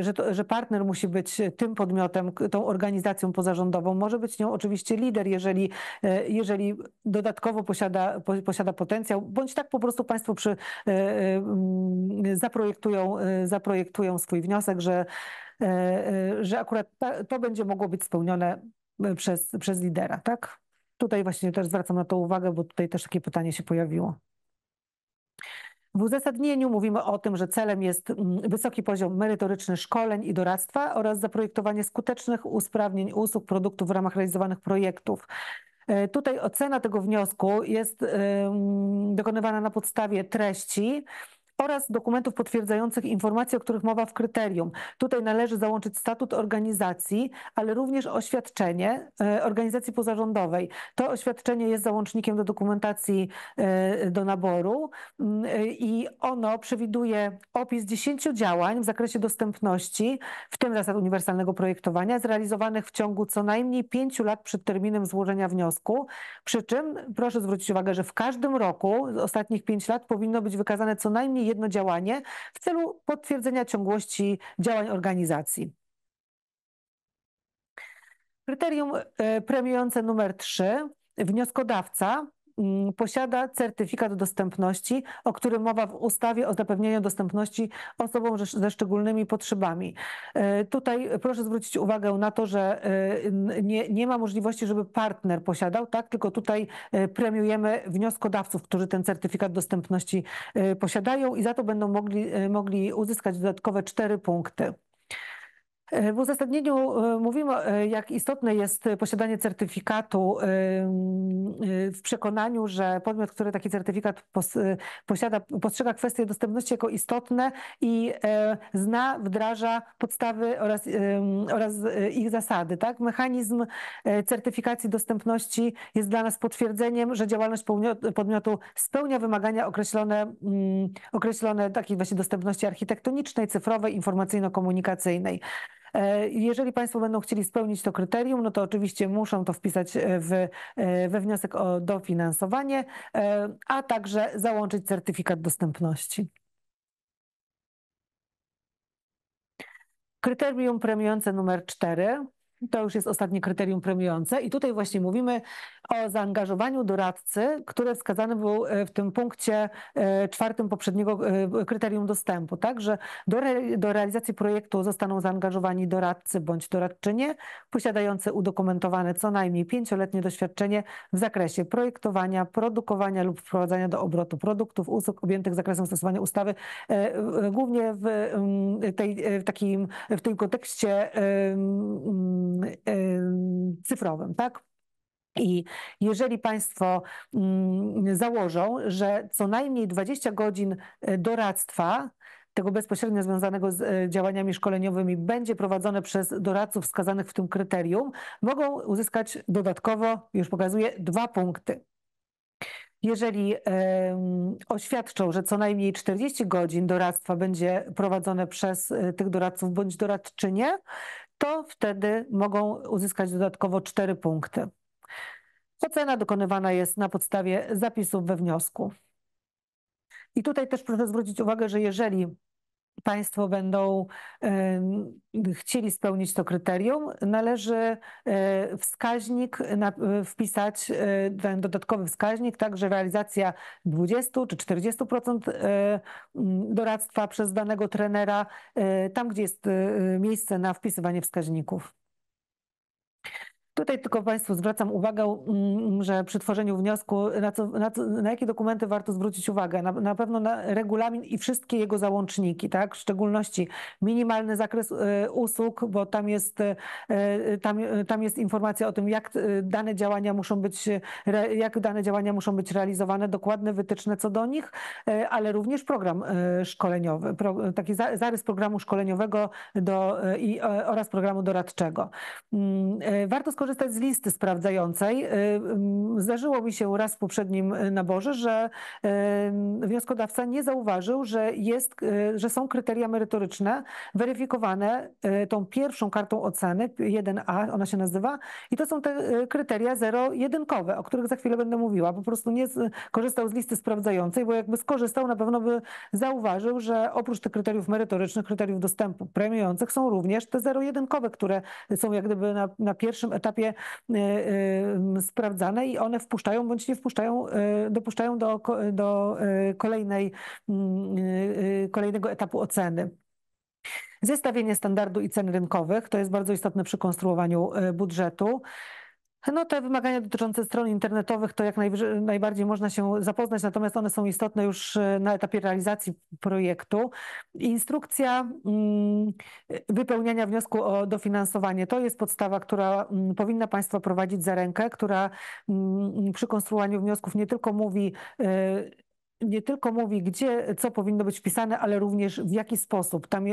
że, to, że partner musi być tym podmiotem, tą organizacją pozarządową. Może być nią oczywiście lider, jeżeli, jeżeli dodatkowo posiada, posiada potencjał, bądź tak po prostu Państwo przy, zaprojektują, zaprojektują wycofują swój wniosek, że, e, e, że akurat to będzie mogło być spełnione e, przez, przez lidera, tak? Tutaj właśnie też zwracam na to uwagę, bo tutaj też takie pytanie się pojawiło. W uzasadnieniu mówimy o tym, że celem jest wysoki poziom merytoryczny szkoleń i doradztwa oraz zaprojektowanie skutecznych usprawnień usług, produktów w ramach realizowanych projektów. Tutaj ocena tego wniosku jest dokonywana na podstawie treści oraz dokumentów potwierdzających informacje, o których mowa w kryterium. Tutaj należy załączyć statut organizacji, ale również oświadczenie e, organizacji pozarządowej. To oświadczenie jest załącznikiem do dokumentacji e, do naboru mm, e, i ono przewiduje opis 10 działań w zakresie dostępności, w tym zasad uniwersalnego projektowania, zrealizowanych w ciągu co najmniej 5 lat przed terminem złożenia wniosku. Przy czym proszę zwrócić uwagę, że w każdym roku z ostatnich 5 lat powinno być wykazane co najmniej jedno działanie w celu potwierdzenia ciągłości działań organizacji. Kryterium e, premiujące numer 3. Wnioskodawca Mm, posiada certyfikat dostępności, o którym mowa w ustawie o zapewnieniu dostępności osobom ze szczególnymi potrzebami. E, tutaj proszę zwrócić uwagę na to, że e, nie, nie ma możliwości, żeby partner posiadał, tak? tylko tutaj e, premiujemy wnioskodawców, którzy ten certyfikat dostępności posiadają i za to będą mogli, mogli uzyskać dodatkowe cztery punkty. W uzasadnieniu e, mówimy, e, jak istotne jest posiadanie certyfikatu e, w przekonaniu, że podmiot, który taki certyfikat posiada, postrzega kwestie dostępności jako istotne i zna, wdraża podstawy oraz, oraz ich zasady. Tak? Mechanizm certyfikacji dostępności jest dla nas potwierdzeniem, że działalność podmiotu spełnia wymagania określone, mm, określone takiej właśnie dostępności architektonicznej, cyfrowej, informacyjno-komunikacyjnej. E, jeżeli Państwo będą chcieli spełnić to kryterium, no to oczywiście muszą to wpisać e, w, e, we wniosek o dofinansowanie, a także załączyć certyfikat dostępności. Kryterium premiujące numer 4 to już jest ostatnie kryterium premiujące i tutaj właśnie mówimy o zaangażowaniu doradcy, które wskazane było e, w tym punkcie e, czwartym poprzedniego e, kryterium dostępu, tak, że do, re, do realizacji projektu zostaną zaangażowani doradcy bądź doradczynie posiadający udokumentowane co najmniej pięcioletnie doświadczenie w zakresie projektowania, produkowania lub wprowadzania do obrotu produktów, usług objętych zakresem stosowania ustawy, głównie w, mm, tej, w takim w tym kontekście Y, cyfrowym, tak? I jeżeli Państwo mm, założą, że co najmniej 20 godzin y, doradztwa, tego bezpośrednio związanego z y, działaniami szkoleniowymi, będzie prowadzone przez doradców wskazanych w tym kryterium, mogą uzyskać dodatkowo, już pokazuję, dwa punkty. Jeżeli oświadczą, że co najmniej 40 godzin doradztwa będzie prowadzone przez tych doradców bądź doradczynie, to wtedy mogą uzyskać dodatkowo 4 punkty. Ocena dokonywana jest na podstawie zapisów we wniosku. I tutaj też proszę zwrócić uwagę, że jeżeli Państwo będą chcieli spełnić to kryterium, należy e, wskaźnik wpisać, e, ten dodatkowy wskaźnik, także realizacja 20 czy 40% e, doradztwa przez danego trenera, tam gdzie jest miejsce na wpisywanie wskaźników. Tutaj tylko Państwu zwracam uwagę, mm, że przy tworzeniu wniosku, na, co, na, co, na jakie dokumenty warto zwrócić uwagę? Na, na, pewno na regulamin i wszystkie jego załączniki, tak? w szczególności minimalny zakres e, usług, bo tam jest, e, e, tam, tam jest informacja o tym, jak dane działania muszą być, jak dane działania muszą być realizowane, dokładne wytyczne co do nich, ale również program szkoleniowy, taki zarys programu szkoleniowego do, i, oraz programu doradczego. Mm, warto skorzystać z listy sprawdzającej. Y, zdarzyło mi się raz w poprzednim y, naborze, że wnioskodawca nie zauważył, że, jest, y, że są kryteria merytoryczne weryfikowane tą pierwszą kartą oceny, 1A ona się nazywa, i to są te kryteria zero-jedynkowe, o których za chwilę będę mówiła. Po prostu nie korzystał z listy sprawdzającej, bo jakby skorzystał, na pewno by zauważył, że oprócz tych kryteriów merytorycznych, kryteriów dostępu premiujących są również te zero-jedynkowe, które są jak gdyby na, na pierwszym etapie etapie y, y, sprawdzane i one wpuszczają bądź nie wpuszczają, y, dopuszczają do, do kolejnej, kolejnego etapu oceny. Zestawienie standardu i cen rynkowych to jest bardzo istotne przy konstruowaniu budżetu. No te wymagania dotyczące stron internetowych to jak najbardziej można się zapoznać, natomiast one są istotne już e, na etapie realizacji projektu. Instrukcja mm, wypełniania wniosku o dofinansowanie to jest podstawa, która mm, powinna Państwa prowadzić za rękę, która mm, przy konstruowaniu wniosków nie tylko mówi e, nie tylko mówi, gdzie co powinno być wpisane, ale również w jaki sposób. Tam, e,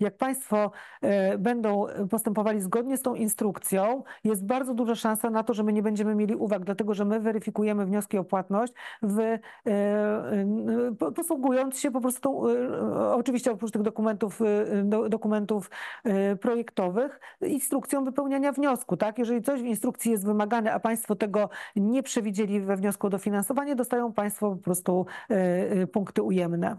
jak Państwo e, będą postępowali zgodnie z tą instrukcją, jest bardzo duża szansa na to, że my nie będziemy mieli uwag, dlatego że my weryfikujemy wnioski o płatność, w, e, posługując się po prostu, oczywiście oprócz tych dokumentów, dokumentów projektowych, instrukcją wypełniania wniosku. Tak? Jeżeli coś w instrukcji jest wymagane, a Państwo tego nie przewidzieli we wniosku o dofinansowanie, dostają Państwo po prostu E, e, punkty ujemne.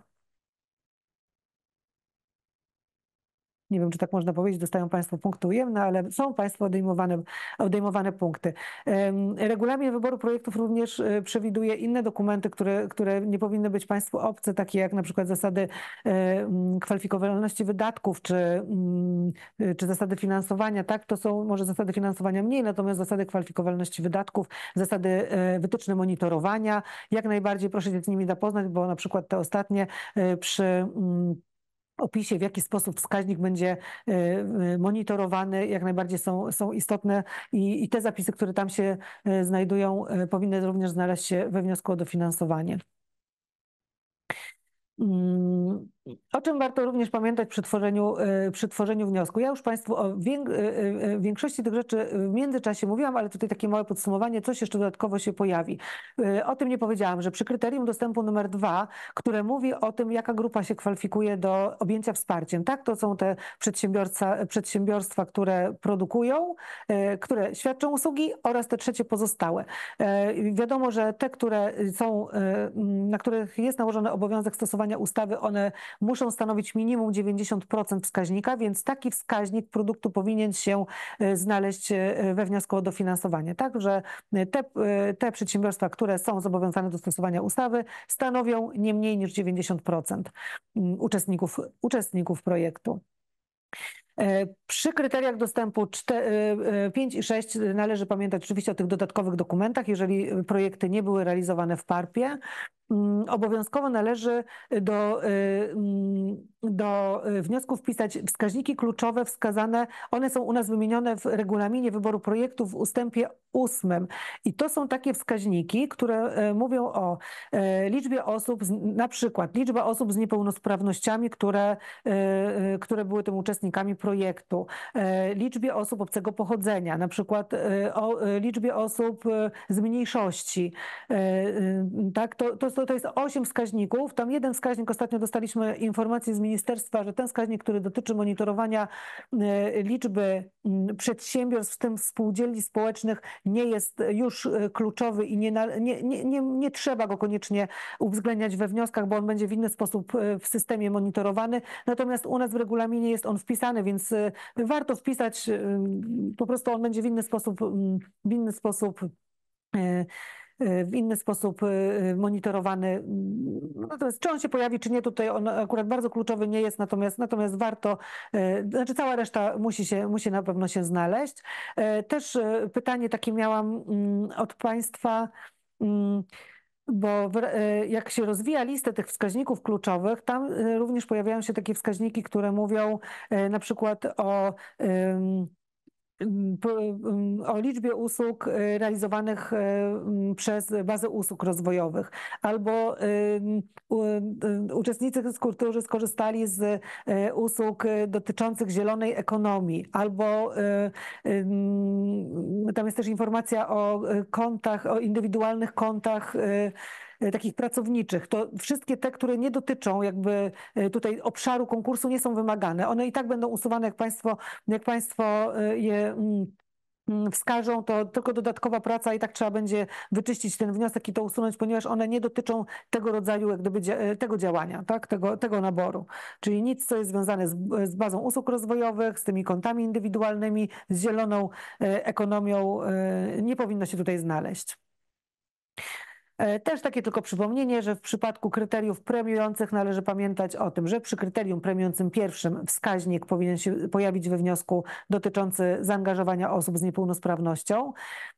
nie wiem, czy tak można powiedzieć, dostają Państwo punkty ujemne, ale są Państwo odejmowane, odejmowane punkty. Regulamin wyboru projektów również e, przewiduje inne dokumenty, które, które nie powinny być Państwu obce, takie jak na przykład zasady e, mm, kwalifikowalności wydatków, czy, mm, czy zasady finansowania, tak? To są może zasady finansowania mniej, natomiast zasady kwalifikowalności wydatków, zasady e, wytyczne monitorowania, jak najbardziej proszę się z nimi zapoznać, bo na przykład te ostatnie przy mm, opisie, w jaki sposób wskaźnik będzie e, e, monitorowany, jak najbardziej są, są istotne i, i te zapisy, które tam się e, znajdują, powinny również znaleźć się we wniosku o dofinansowanie. Mm, o czym warto również pamiętać przy tworzeniu, y, przy tworzeniu wniosku? Ja już Państwu o y, y, większości tych rzeczy w międzyczasie mówiłam, ale tutaj takie małe podsumowanie, coś jeszcze dodatkowo się pojawi. O tym nie powiedziałam, że przy kryterium dostępu numer dwa, które mówi o tym, jaka grupa się kwalifikuje do objęcia wsparciem, tak? To są te przedsiębiorstwa, przedsiębiorstwa które produkują, które świadczą usługi oraz te trzecie pozostałe. Wiadomo, że te, które są, na których jest nałożony obowiązek stosowania ustawy, one muszą stanowić minimum 90% wskaźnika, więc taki wskaźnik produktu powinien się e, znaleźć e, we wniosku o dofinansowanie. Także e, te, te przedsiębiorstwa, które są zobowiązane do stosowania ustawy, stanowią nie mniej niż 90% mm, uczestników, uczestników projektu. Przy kryteriach dostępu 5 i 6 należy pamiętać oczywiście o tych dodatkowych dokumentach, jeżeli projekty nie były realizowane w PARP-ie. Mm, obowiązkowo należy do, y, mm, do y, wniosków wpisać wskaźniki kluczowe wskazane, one są u nas wymienione w regulaminie wyboru projektów w ustępie 8. I to są takie wskaźniki, które e, mówią o e, liczbie osób, na przykład liczba osób z niepełnosprawnościami, które, e, które były tym uczestnikami projektu, liczbie osób obcego pochodzenia, na przykład o liczbie osób z mniejszości. Tak, to, to to, to jest osiem wskaźników. Tam jeden wskaźnik, ostatnio dostaliśmy informację z ministerstwa, że ten wskaźnik, który dotyczy monitorowania y, liczby mm, przedsiębiorstw, w tym spółdzielni społecznych, nie jest y, już y, kluczowy i nie, nie, nie, nie, nie trzeba go koniecznie uwzględniać we wnioskach, bo on będzie w inny sposób w systemie monitorowany. Natomiast u nas w regulaminie jest on wpisany, więc warto wpisać, po prostu on będzie w inny sposób, mm, w inny sposób Y, w inny sposób y, y, monitorowany. Mm, natomiast no czy on się pojawi, czy nie, tutaj on akurat bardzo kluczowy nie jest, natomiast, natomiast warto, znaczy cała reszta musi, się, musi na pewno się znaleźć. Też pytanie takie miałam mm, od Państwa mm, bo jak się rozwija listę tych wskaźników kluczowych, tam również pojawiają się takie wskaźniki, które mówią na przykład o o liczbie usług y, realizowanych y, przez bazę usług rozwojowych, albo y, uczestnicy kultury skorzystali z usług dotyczących zielonej ekonomii, albo tam jest też informacja o kontach, o indywidualnych kontach E, takich pracowniczych, to wszystkie te, które nie dotyczą jakby e, tutaj obszaru konkursu, nie są wymagane. One i tak będą usuwane, jak Państwo, jak państwo e, je mm, mm, wskażą, to tylko dodatkowa praca i tak trzeba będzie wyczyścić ten wniosek i to usunąć, ponieważ one nie dotyczą tego rodzaju, jak gdyby, tego działania, tak? tego, tego naboru. Czyli nic, co jest związane z, z bazą usług rozwojowych, z tymi kontami indywidualnymi, z zieloną ekonomią, nie powinno się tutaj znaleźć. E, też takie tylko przypomnienie, że w przypadku kryteriów premiujących należy pamiętać o tym, że przy kryterium premiującym pierwszym wskaźnik powinien się pojawić we wniosku dotyczący zaangażowania osób z niepełnosprawnością.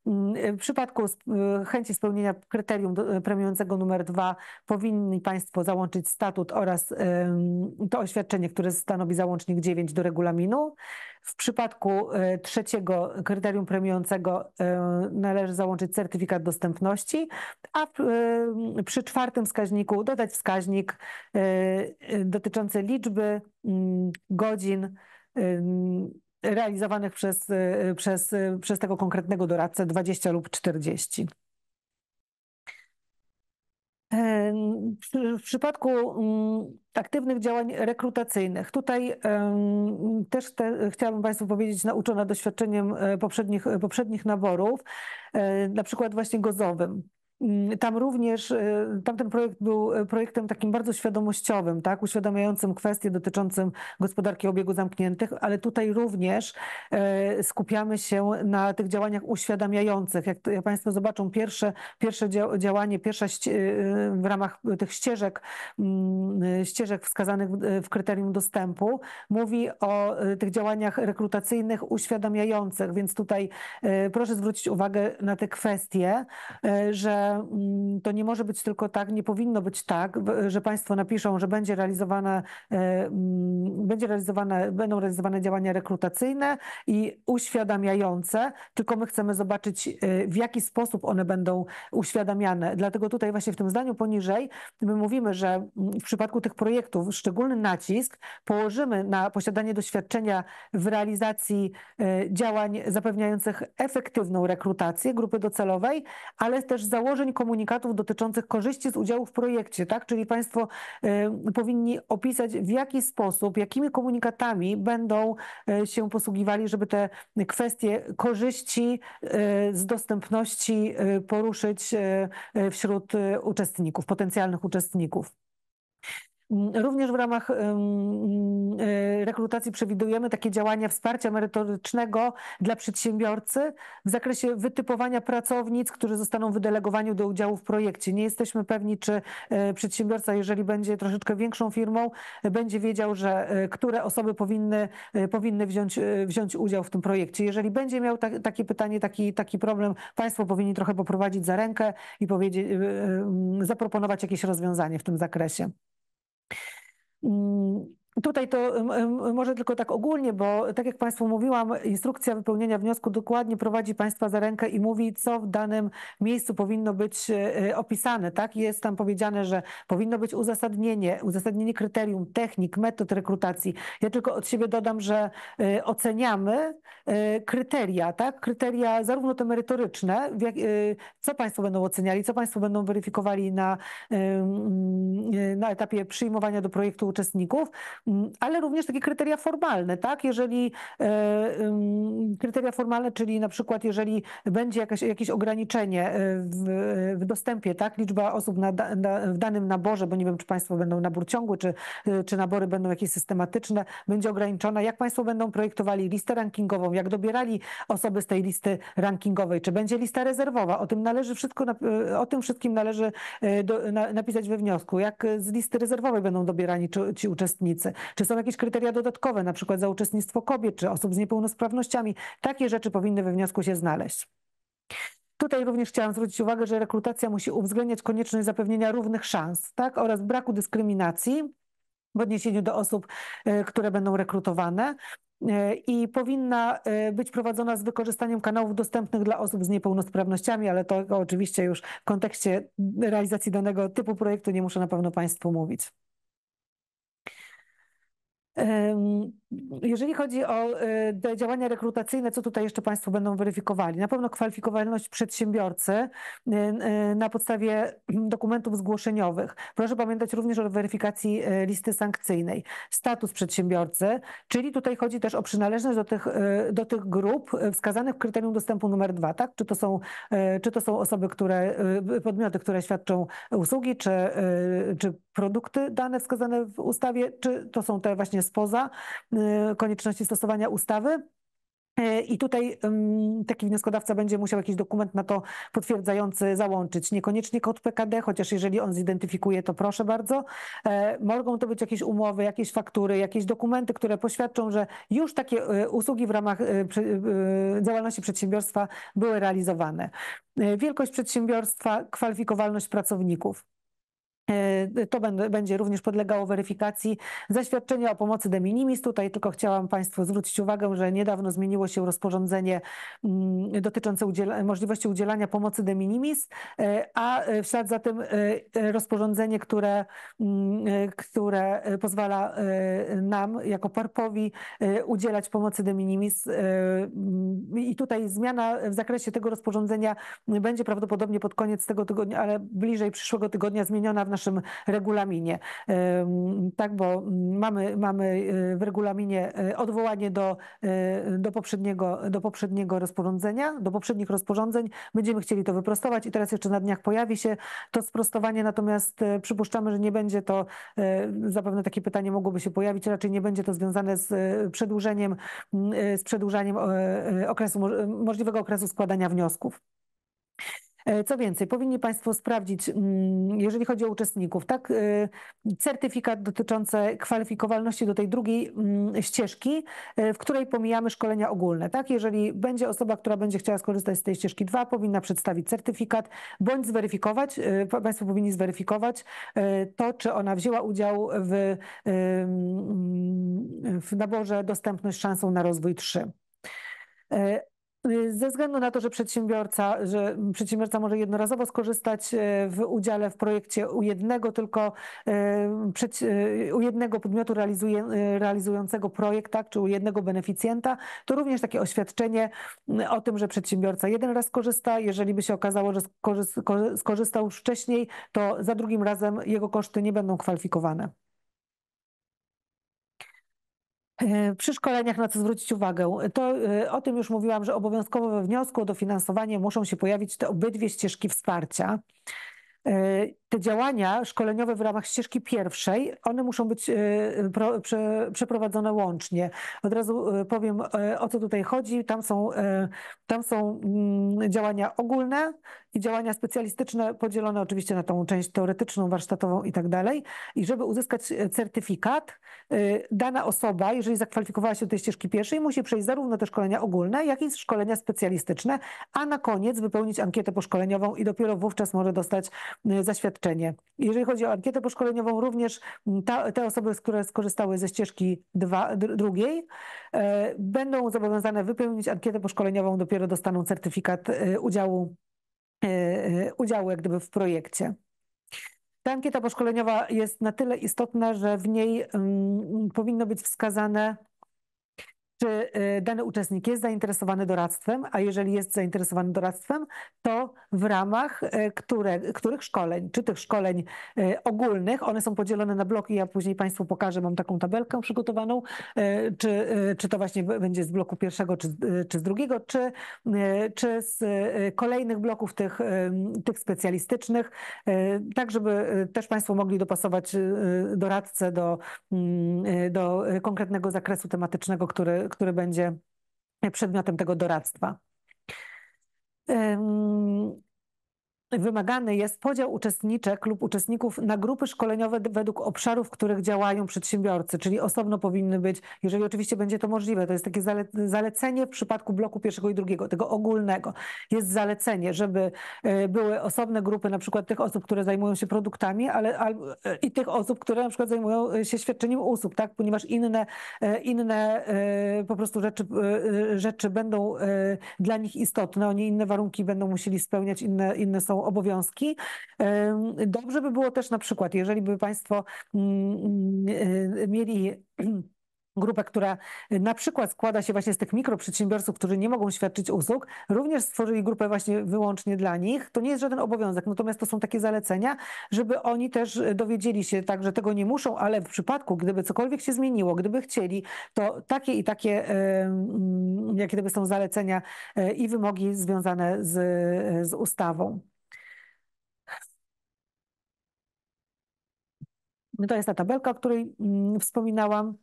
Mm, e, w przypadku e, chęci spełnienia kryterium premiującego numer dwa powinni Państwo załączyć statut oraz to oświadczenie, które stanowi załącznik 9 do regulaminu. W przypadku e, trzeciego kryterium premiującego e, należy załączyć certyfikat dostępności, a e, przy czwartym wskaźniku dodać wskaźnik dotyczący liczby mm, godzin realizowanych przez, przez, przez tego konkretnego doradcę 20 lub 40. W przypadku mm, aktywnych działań rekrutacyjnych, tutaj też te, chciałabym Państwu powiedzieć, nauczona doświadczeniem e, poprzednich, poprzednich naborów, e, na przykład właśnie gozowym. Mm, tam również y, tamten projekt był y, projektem takim bardzo świadomościowym, tak, uświadamiającym kwestie dotyczącym gospodarki obiegu zamkniętych, ale tutaj również y, skupiamy się na tych działaniach uświadamiających. Jak Państwo zobaczą, pierwsze, pierwsze działanie, pierwsza w ramach tych ścieżek, mm, ścieżek wskazanych w kryterium dostępu, mówi o tych działaniach rekrutacyjnych uświadamiających, więc tutaj proszę zwrócić uwagę na te kwestie, że Mm, to nie może być tylko tak, nie powinno być tak, że państwo napiszą, że będzie realizowana, e, mm, będzie realizowane, będą realizowane działania rekrutacyjne i uświadamiające, tylko my chcemy zobaczyć, e, w jaki sposób one będą uświadamiane. Dlatego tutaj właśnie w tym zdaniu poniżej my mówimy, że mm, w przypadku tych projektów szczególny nacisk położymy na posiadanie doświadczenia w realizacji e, działań zapewniających efektywną rekrutację grupy docelowej, ale też założymy założeń komunikatów dotyczących korzyści z udziału w projekcie, tak? Czyli Państwo y, powinni opisać, w jaki sposób, jakimi komunikatami będą y, się posługiwali, żeby te kwestie korzyści y, z dostępności poruszyć wśród uczestników, potencjalnych uczestników. Mm, również w ramach mm, e, rekrutacji przewidujemy takie działania wsparcia merytorycznego dla przedsiębiorcy w zakresie wytypowania pracownic, którzy zostaną wydelegowani do udziału w projekcie. Nie jesteśmy pewni, czy e, przedsiębiorca, jeżeli będzie troszeczkę większą firmą, będzie wiedział, że e, które osoby powinny, powinny wziąć, wziąć udział w tym projekcie. Jeżeli będzie miał ta, takie pytanie, taki, taki problem, państwo powinni trochę poprowadzić za rękę i zaproponować jakieś rozwiązanie w tym zakresie. 嗯。Tutaj to może tylko tak ogólnie, bo tak jak Państwu mówiłam, instrukcja wypełnienia wniosku dokładnie prowadzi Państwa za rękę i mówi, co w danym miejscu powinno być e, e, opisane. Tak? Jest tam powiedziane, że powinno być uzasadnienie, uzasadnienie kryterium, technik, metod rekrutacji. Ja tylko od siebie dodam, że e, oceniamy kryteria, tak? kryteria zarówno te merytoryczne, co Państwo będą oceniali, co Państwo będą weryfikowali na, na etapie przyjmowania do projektu uczestników, Mm, ale również takie kryteria formalne, tak? Jeżeli e, kryteria formalne, czyli na przykład jeżeli będzie jakaś, jakieś ograniczenie e, w, w dostępie, tak? Liczba osób na, na, w danym naborze, bo nie wiem, czy Państwo będą nabór ciągły, czy, e, czy nabory będą jakieś systematyczne, będzie ograniczona. Jak Państwo będą projektowali listę rankingową, jak dobierali osoby z tej listy rankingowej, czy będzie lista rezerwowa, o tym należy wszystko, o tym wszystkim należy do, na, napisać we wniosku. Jak z listy rezerwowej będą dobierani ci, ci uczestnicy? Czy są jakieś kryteria dodatkowe, na przykład za uczestnictwo kobiet czy osób z niepełnosprawnościami? Takie rzeczy powinny we wniosku się znaleźć. Tutaj również chciałam zwrócić uwagę, że rekrutacja musi uwzględniać konieczność zapewnienia równych szans tak? oraz braku dyskryminacji w odniesieniu do osób, e, które będą rekrutowane e, i powinna e, być prowadzona z wykorzystaniem kanałów dostępnych dla osób z niepełnosprawnościami, ale to oczywiście już w kontekście realizacji danego typu projektu nie muszę na pewno Państwu mówić. Jeżeli chodzi o e, działania rekrutacyjne, co tutaj jeszcze Państwo będą weryfikowali? Na pewno kwalifikowalność przedsiębiorcy e, e, na podstawie dokumentów zgłoszeniowych. Proszę pamiętać również o weryfikacji listy sankcyjnej, status przedsiębiorcy, czyli tutaj chodzi też o przynależność do tych, do tych grup wskazanych w kryterium dostępu numer dwa, tak? Czy to są, czy to są osoby, które, podmioty, które świadczą usługi, czy, czy produkty dane wskazane w ustawie, czy to są te właśnie spoza y, konieczności stosowania ustawy. Y, I tutaj mm, taki wnioskodawca będzie musiał jakiś dokument na to potwierdzający załączyć. Niekoniecznie kod PKD, chociaż jeżeli on zidentyfikuje, to proszę bardzo. E, mogą to być jakieś umowy, jakieś faktury, jakieś dokumenty, które poświadczą, że już takie y, usługi w ramach działalności przedsiębiorstwa były realizowane. E, wielkość przedsiębiorstwa, kwalifikowalność pracowników. E, to będzie również podlegało weryfikacji zaświadczenia o pomocy de minimis. Tutaj tylko chciałam Państwu zwrócić uwagę, że niedawno zmieniło się rozporządzenie mm, dotyczące udziela możliwości udzielania pomocy de minimis, e, a w ślad za tym e, rozporządzenie, które, mm, które pozwala nam jako parpowi udzielać pomocy de minimis. Mm, I tutaj zmiana w zakresie tego rozporządzenia będzie prawdopodobnie pod koniec tego tygodnia, ale bliżej przyszłego tygodnia zmieniona w naszym naszym regulaminie. Tak, bo mm, mamy, mamy y, w regulaminie y, odwołanie do, y, do, poprzedniego, do poprzedniego rozporządzenia, do poprzednich rozporządzeń. Będziemy chcieli to wyprostować i teraz jeszcze na dniach pojawi się to sprostowanie, natomiast przypuszczamy, że nie będzie to, zapewne takie pytanie mogłoby się pojawić, raczej nie będzie to związane z przedłużeniem, z przedłużaniem okresu, możliwego okresu składania wniosków. E, co więcej, powinni Państwo sprawdzić, mm, jeżeli chodzi o uczestników, tak, e, certyfikat dotyczący kwalifikowalności do tej drugiej mm, ścieżki, e, w której pomijamy szkolenia ogólne. Tak, jeżeli będzie osoba, która będzie chciała skorzystać z tej ścieżki 2, powinna przedstawić certyfikat bądź zweryfikować, Państwo powinni zweryfikować to, czy ona wzięła udział w, mm, w naborze dostępność szansą na rozwój 3. Y, ze względu na to, że przedsiębiorca, że przedsiębiorca może jednorazowo skorzystać y, w udziale w projekcie u jednego tylko y, u jednego podmiotu realizuje, realizującego projekt, tak, czy u jednego beneficjenta, to również takie oświadczenie o tym, że przedsiębiorca jeden raz korzysta, jeżeli by się okazało, że skorzystał już wcześniej, to za drugim razem jego koszty nie będą kwalifikowane. E, przy szkoleniach na co zwrócić uwagę? To e, o tym już mówiłam, że obowiązkowo we wniosku o dofinansowanie muszą się pojawić te obydwie ścieżki wsparcia. E, te działania szkoleniowe w ramach ścieżki pierwszej, one muszą być e, przeprowadzone łącznie. Od razu e, powiem, e, o co tutaj chodzi. Tam są, tam są mm, działania ogólne i działania specjalistyczne, podzielone oczywiście na tą część teoretyczną, warsztatową i tak dalej. I żeby uzyskać certyfikat, dana osoba, jeżeli zakwalifikowała się do tej ścieżki pierwszej, musi przejść zarówno te szkolenia ogólne, jak i szkolenia specjalistyczne, a na koniec wypełnić ankietę poszkoleniową i dopiero wówczas może dostać zaświadczenie doświadczenie. Jeżeli chodzi o ankietę poszkoleniową, również mm, ta, te osoby, które skorzystały ze ścieżki dwa, drugiej, e, będą zobowiązane wypełnić ankietę poszkoleniową, dopiero dostaną certyfikat e, udziału, e, e, udziału jak gdyby w projekcie. Ta ankieta poszkoleniowa jest na tyle istotna, że w niej mm, powinno być wskazane czy y, dany uczestnik jest zainteresowany doradztwem, a jeżeli jest zainteresowany doradztwem, to w ramach y, które, których szkoleń, czy tych szkoleń y, ogólnych, one są podzielone na bloki, ja później Państwu pokażę, mam taką tabelkę przygotowaną, czy, czy to właśnie będzie z bloku pierwszego, czy, czy z drugiego, czy, czy z kolejnych bloków tych, tych specjalistycznych, tak żeby też Państwo mogli dopasować doradcę do, mm, do konkretnego zakresu tematycznego, który, który będzie przedmiotem tego doradztwa wymagany jest podział uczestniczek lub uczestników na grupy szkoleniowe według obszarów, w których działają przedsiębiorcy, czyli osobno powinny być, jeżeli oczywiście będzie to możliwe, to jest takie zalecenie w przypadku bloku pierwszego i drugiego, tego ogólnego. Jest zalecenie, żeby e, były osobne grupy na przykład tych osób, które zajmują się produktami, ale i tych osób, które na przykład zajmują e, się świadczeniem usług, tak? ponieważ inne, e, inne po prostu rzeczy, rzeczy będą dla nich istotne, oni inne warunki będą musieli spełniać, inne, inne są obowiązki. Dobrze by było też na przykład, jeżeli by Państwo mm, mm, y, mieli grupę, która na przykład składa się właśnie z tych mikroprzedsiębiorców, którzy nie mogą świadczyć usług, również stworzyli grupę właśnie wyłącznie dla nich. To nie jest żaden obowiązek, natomiast to są takie zalecenia, żeby oni też dowiedzieli się tak, że tego nie muszą, ale w przypadku, gdyby cokolwiek się zmieniło, gdyby chcieli, to takie i takie, jakie gdyby są zalecenia e, i wymogi związane z, e, z ustawą. No to jest ta tabelka, o której mm, wspominałam.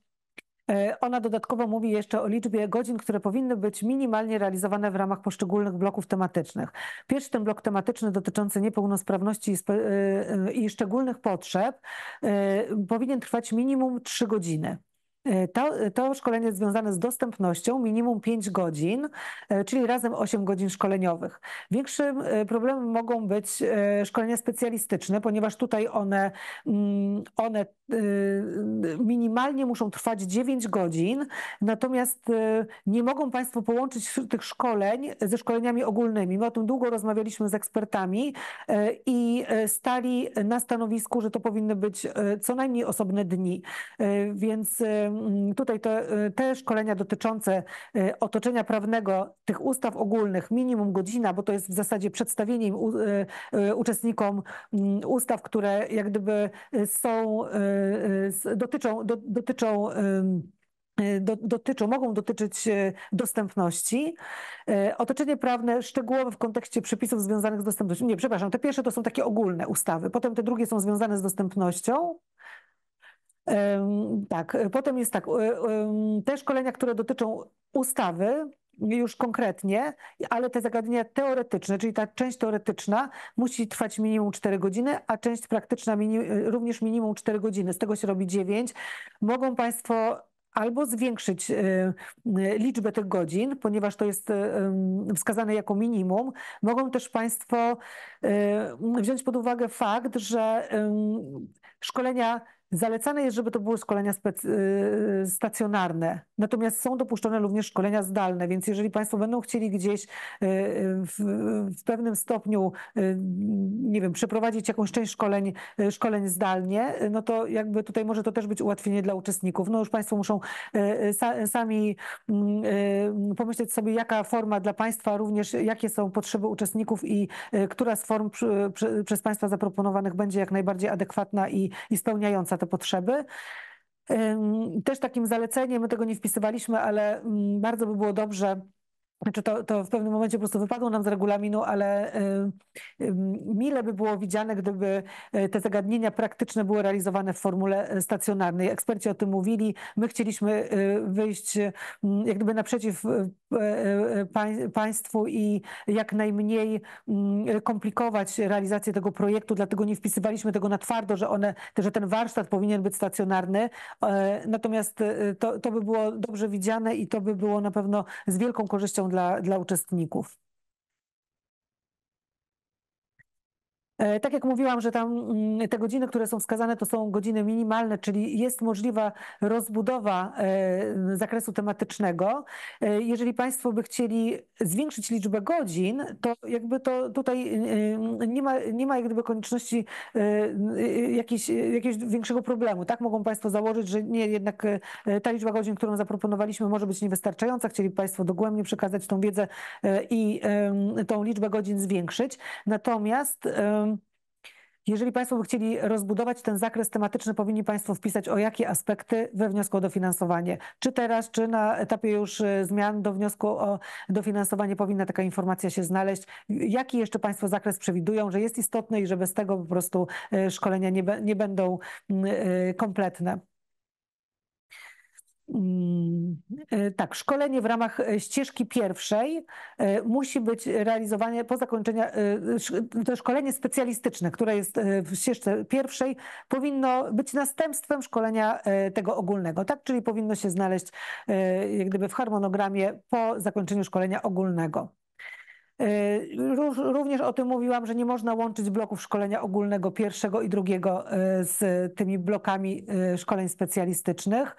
E, ona dodatkowo mówi jeszcze o liczbie godzin, które powinny być minimalnie realizowane w ramach poszczególnych bloków tematycznych. Pierwszy ten blok tematyczny dotyczący niepełnosprawności i e, e, szczególnych potrzeb powinien trwać minimum 3 godziny. E, to, to szkolenie jest związane z dostępnością minimum 5 godzin, e, czyli razem 8 godzin szkoleniowych. Większym e, problemem mogą być szkolenia specjalistyczne, ponieważ tutaj one, mm, one minimalnie muszą trwać 9 godzin, natomiast nie mogą Państwo połączyć tych szkoleń ze szkoleniami ogólnymi. My o tym długo rozmawialiśmy z ekspertami i stali na stanowisku, że to powinny być co najmniej osobne dni. Więc Mm, tutaj te, y, te szkolenia dotyczące y, otoczenia prawnego, tych ustaw ogólnych, minimum godzina, bo to jest w zasadzie przedstawienie u, y, uczestnikom mm, ustaw, które jak gdyby są, dotyczą, do, dotyczą dotyczą, mogą dotyczyć dostępności. Otoczenie prawne szczegółowe w kontekście przepisów związanych z dostępnością. Nie, przepraszam, te pierwsze to są takie ogólne ustawy, potem te drugie są związane z dostępnością. Tak, e, potem jest tak, e, te szkolenia, które dotyczą ustawy, już konkretnie, ale te zagadnienia teoretyczne, czyli ta część teoretyczna musi trwać minimum 4 godziny, a część praktyczna minim, e, również minimum 4 godziny. Z tego się robi 9. Mogą Państwo albo zwiększyć liczbę tych godzin, ponieważ to jest wskazane jako minimum. Mogą też Państwo wziąć pod uwagę fakt, że szkolenia Zalecane jest, żeby to były szkolenia yy, stacjonarne. Natomiast są dopuszczone również szkolenia zdalne, więc jeżeli Państwo będą chcieli gdzieś yy, yy, w, w pewnym stopniu, nie wiem, przeprowadzić jakąś część szkoleń, szkoleń zdalnie, no to jakby tutaj może to też być ułatwienie dla uczestników. No już Państwo muszą sami pomyśleć sobie, jaka forma dla Państwa również, jakie są potrzeby uczestników i która z form przez Państwa zaproponowanych będzie jak najbardziej adekwatna i, i spełniająca te potrzeby. Też takim zaleceniem, my tego nie wpisywaliśmy, ale mm, bardzo by było dobrze znaczy to, to w pewnym momencie po prostu wypadło nam z regulaminu, ale y, y, mile by było widziane, gdyby y, te zagadnienia praktyczne były realizowane w formule stacjonarnej. Eksperci o tym mówili. My chcieliśmy wyjść jak gdyby naprzeciw państwu i jak najmniej mm, komplikować realizację tego projektu, dlatego nie wpisywaliśmy tego na twardo, że, one, że ten warsztat powinien być stacjonarny. E, natomiast to, to by było dobrze widziane i to by było na pewno z wielką korzyścią dla, dla uczestników. E, tak jak mówiłam, że tam mm, te godziny, które są wskazane, to są godziny minimalne, czyli jest możliwa rozbudowa e, zakresu tematycznego. E, jeżeli Państwo by chcieli zwiększyć liczbę godzin, to jakby to tutaj nie ma, nie ma jak gdyby konieczności jakiegoś, jakiegoś większego problemu. Tak mogą Państwo założyć, że nie, jednak ta liczba godzin, którą zaproponowaliśmy, może być niewystarczająca. Chcieli Państwo dogłębnie przekazać tą wiedzę i tą liczbę godzin zwiększyć. Natomiast jeżeli Państwo by chcieli rozbudować ten zakres tematyczny, powinni Państwo wpisać o jakie aspekty we wniosku o dofinansowanie. Czy teraz, czy na etapie już y, zmian do wniosku o dofinansowanie powinna taka informacja się znaleźć. Jaki jeszcze Państwo zakres przewidują, że jest istotny i że bez tego po prostu y, szkolenia nie, nie będą mm, y, kompletne. Mm, e, tak, szkolenie w ramach e, ścieżki pierwszej e, musi być realizowane po zakończeniu, to szkolenie specjalistyczne, które jest w ścieżce pierwszej, powinno być następstwem szkolenia tego ogólnego, tak? Czyli powinno się znaleźć jak gdyby w harmonogramie po zakończeniu szkolenia ogólnego. Również o tym mówiłam, że nie można łączyć bloków szkolenia ogólnego pierwszego i drugiego z tymi blokami szkoleń specjalistycznych.